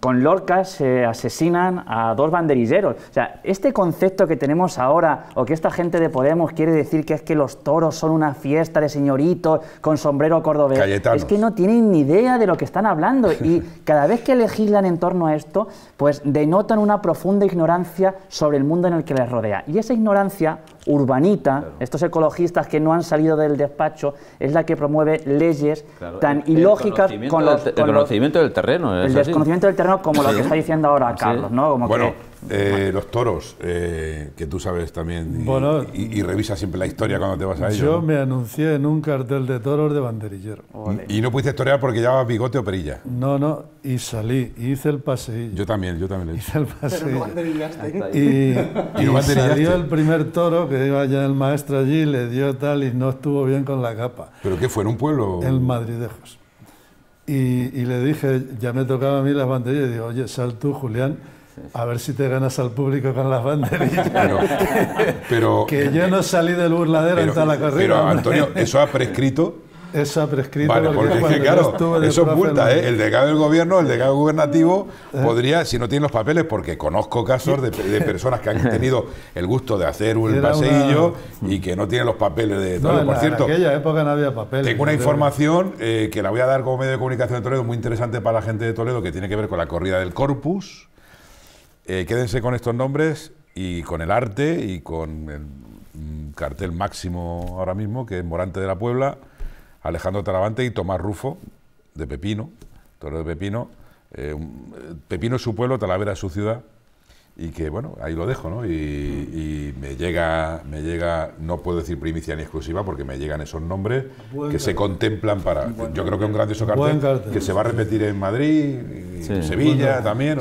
con Lorca se asesinan a dos banderilleros. O sea, este concepto que tenemos ahora, o que esta gente de Podemos quiere decir que es que los toros son una fiesta de señoritos con sombrero cordobés, es que no tienen ni idea de lo que están hablando. Y cada vez que legislan en torno a esto, pues denotan una profunda ignorancia sobre el mundo en el que les rodea. Y esa ignorancia urbanita, estos ecologistas que no han salido del despacho, es la que promueve leyes tan ilógicas con el conocimiento del terreno. El desconocimiento del terreno como lo que está diciendo ahora Carlos, ¿no? Como que, eh, los toros, eh, que tú sabes también y, revisa siempre la historia cuando te vas a ir. Yo me anuncié en un cartel de toros de banderillero. Y no pudiste torear porque llevaba bigote o perilla. No, no, y salí, y hice el paseillo. Yo también, yo también hice. el paseillo. y, salió el primer toro que iba ya el maestro allí, le dio tal y no estuvo bien con la capa. ¿Pero qué fue? ¿En un pueblo? En Madridejos. Y, le dije, ya me tocaba a mí las banderillas, y digo, oye, sal tú, Julián a ver si te ganas al público con las banderillas. que yo no salí del burladero en toda la carrera. Pero Antonio, ¿eso ha prescrito? Eso ha prescrito. porque, claro, eso es multa, ¿eh? El delegado del gobierno, el delegado gubernativo, eh. podría, si no tiene los papeles, porque conozco casos de, personas que han tenido el gusto de hacer un paseillo y que no tienen los papeles de Por cierto, en aquella época no había papeles. Tengo una información eh, que la voy a dar como medio de comunicación de Toledo, muy interesante para la gente de Toledo, que tiene que ver con la corrida del Corpus eh, quédense con estos nombres y con el arte y con el mm, cartel máximo ahora mismo, que es Morante de la Puebla, Alejandro Talavante y Tomás Rufo, de Pepino, Toro de Pepino. Eh, eh, Pepino es su pueblo, Talavera es su ciudad y que bueno, ahí lo dejo, ¿no? Mm. Y, me llega, me llega, no puedo decir primicia ni exclusiva, porque me llegan esos nombres que se contemplan para. yo creo que un grandioso cartel, cartel, que se va a repetir en Madrid, en Sevilla también,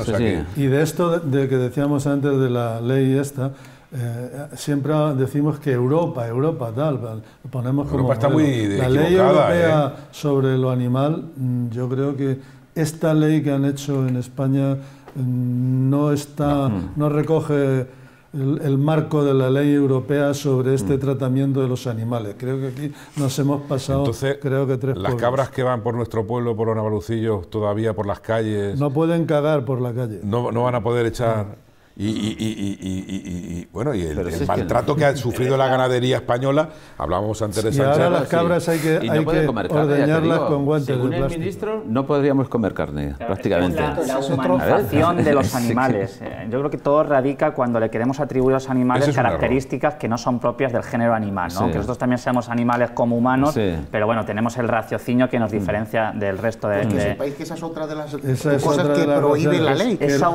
Y de esto de que decíamos antes de la ley esta. Eh, siempre decimos que Europa, Europa, tal, ponemos como la ley europea ¿eh? sobre lo animal, mm, yo creo que esta ley que han hecho en España no, está, no recoge el, marco de la ley europea sobre este mm. tratamiento de los animales. Creo que aquí nos hemos pasado, creo que tres Las cabras que van por nuestro pueblo, por los navalucillos, todavía por las calles... No pueden cagar por la calle. No, no van a poder echar... Y, bueno, y el, maltrato que, ha sufrido la ganadería española, hablábamos antes de Sánchez. Y las cabras hay que, no ordeñarlas según El ministro, no podríamos comer carne, prácticamente. la, humanización de los animales. Eh, yo creo que todo radica cuando le queremos atribuir a los animales características que no son propias del género animal, ¿no? Que nosotros también seamos animales como humanos, pero bueno, tenemos el raciocinio que nos mm. diferencia del resto de... Es que que es otra de las cosas que prohíbe la ley. Esa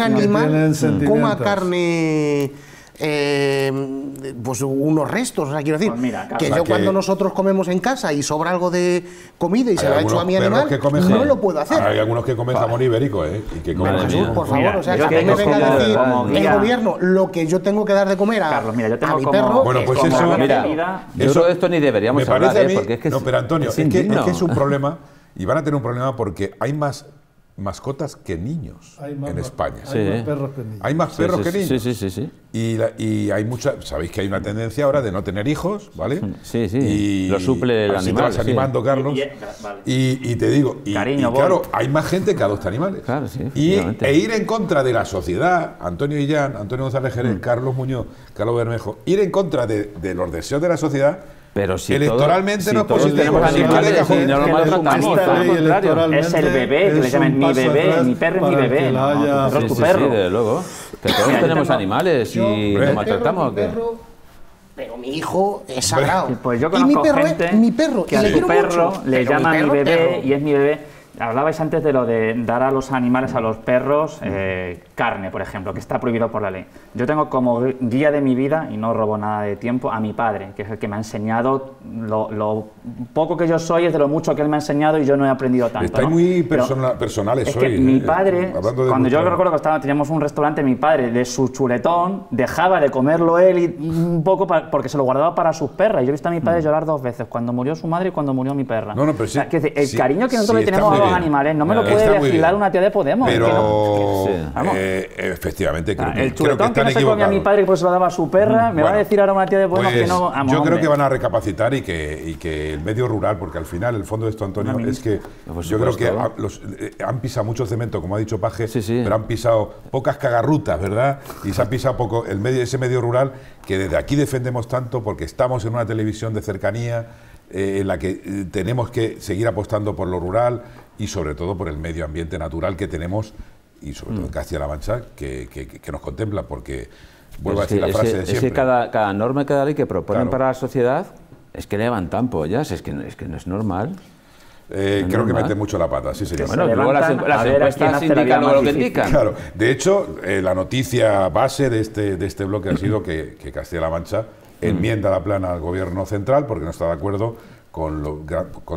animal coma carne. Eh, pues unos restos, o sea, quiero decir, pues que yo cuando nosotros comemos en casa y sobra algo de comida y se lo ha hecho a mi animal, no lo puedo hacer. Hay algunos que comen ah. jamón ibérico, ¿eh? Y que comen Jesús, por pues favor, o sea, que me venga a decir el gobierno lo que yo tengo que dar de comer a, Carlos, mira, yo tengo a mi perro. Bueno, pues eso, mira, eso, esto ni deberíamos hablar, ¿eh? mí, porque es que No, pero Antonio, es que es un problema, y van a tener un problema porque hay más mascotas que niños en España. Hay más perros que niños. Hay más perros que niños. Sí, sí, sí. Y, y, hay mucha, sabéis que hay una tendencia ahora de no tener hijos, ¿vale? Sí, sí. Y lo suple el animal. Te vas animando, Carlos. Y, eh, te digo, claro, hay más gente que adopta animales. Claro, sí. Y, e ir en contra de la sociedad, Antonio Illán, Antonio González Jerez, mm. Carlos Muñoz, Carlos Bermejo, ir en contra de los deseos de la sociedad pero si electoralmente todo, no si es positivo. es el bebé, que le llaman mi bebé, mi perro es mi bebé. No, es tu perro. Sí, desde luego. Que todos tenemos animales y lo maltratamos. Pero mi hijo es sagrado. Pues y mi perro gente mi perro, que a perro le llama mi bebé y es mi bebé. Hablabais antes de lo de dar a los animales, a los perros, eh, carne, por ejemplo, que está prohibido por la ley. Yo tengo como guía de mi vida, y no robo nada de tiempo, a mi padre, que es el que me ha enseñado lo, poco que yo soy, es de lo mucho que él me ha enseñado y yo no he aprendido tanto. Estáis muy persona, personales es Que mi eh, padre, eh, cuando yo recuerdo que estaba, teníamos un restaurante, mi padre, de su chuletón, dejaba de comerlo él y un poco porque se lo guardaba para sus perras. Y Yo he visto a mi padre mm. llorar dos veces, cuando murió su madre y cuando murió mi perra. No, no, pero sí, el cariño que nosotros le tenemos a los animales, no me lo puede legislar una tía de Podemos. Pero, que eh, efectivamente, creo, ah, el creo que, no se comía a mi padre que por lo daba a su perra, mm, me va a decir ahora una tía de Podemos pues que no. Ah, yo creo que van a recapacitar y que, que el medio rural, porque al final el fondo de esto, Antonio, es que yo creo que los, eh, han pisado mucho cemento, como ha dicho Paje, pero han pisado pocas cagarrutas, ¿verdad? Y se ha pisado poco el medio, ese medio rural que desde aquí defendemos tanto porque estamos en una televisión de cercanía. Eh, en la que tenemos que seguir apostando por lo rural, y sobre todo por el medio ambiente natural que tenemos y sobre todo en mm. Castilla-La Mancha que, nos contempla, porque vuelvo a decir la frase de siempre. Es que cada, norma cada ley que proponen para la sociedad es que levantan pollas, es que, es que no es normal. Eh, creo que mete mucho la pata, sí, señor. Bueno, luego las, lo que indican. Claro, de hecho, eh, la noticia base de este, de este bloque ha sido que, que Castilla-La Mancha mm. enmienda la plana al gobierno central porque no está de acuerdo con,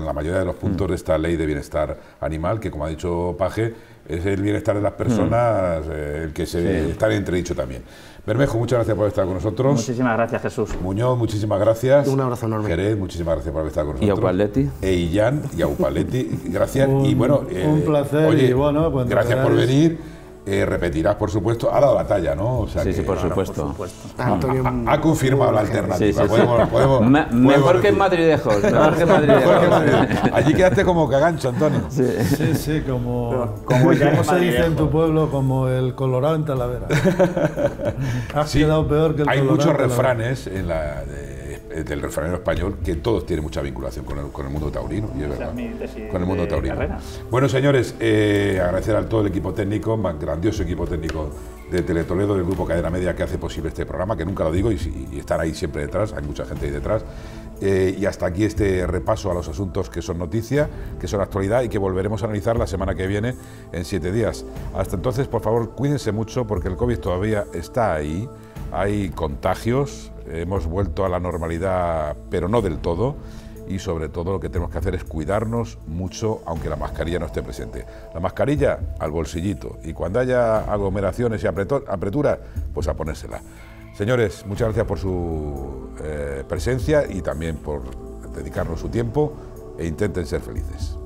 la mayoría de los puntos mm. de esta ley de bienestar animal, que como ha dicho Paje, es el bienestar de las personas mm. eh, el que se está en entredicho también. Bermejo, muchas gracias por estar con nosotros. Muchísimas gracias, Jesús. Muñoz, muchísimas gracias. Un abrazo enorme. Jerez, muchísimas gracias por estar con nosotros. Y Aupaletti. E Jan y Aupaletti, gracias. Un, y bueno, un eh, placer. bueno, pues, gracias por venir eh, repetirás, por supuesto, ha dado la talla, ¿no? sí, sí, por supuesto. Ah, mm. Ha, confirmado la alternativa. mejor, que en mejor que Mejor que Allí quedaste como cagancho, Antonio. Sí, sí, como, como, se dice en tu pueblo, como el colorado en Talavera. Has quedado peor que el Hay muchos refranes en la... De, eh, del refranero español, que todos tienen mucha vinculación con el, mundo taurino, y es verdad, con el mundo taurino. Bueno, señores, eh, agradecer a todo el equipo técnico, más grandioso equipo técnico de Teletoledo, del grupo Cadena Media que hace posible este programa, que nunca lo digo y, están ahí siempre detrás, hay mucha gente ahí detrás. Eh, y hasta aquí este repaso a los asuntos que son noticia, que son actualidad y que volveremos a analizar la semana que viene en siete días. Hasta entonces, por favor, cuídense mucho porque el COVID todavía está ahí, hay contagios, hemos vuelto a la normalidad, pero no del todo, y sobre todo lo que tenemos que hacer es cuidarnos mucho, aunque la mascarilla no esté presente. La mascarilla al bolsillito, y cuando haya aglomeraciones y apreturas, pues a ponérsela. Señores, muchas gracias por su eh, presencia y también por dedicarnos su tiempo e intenten ser felices.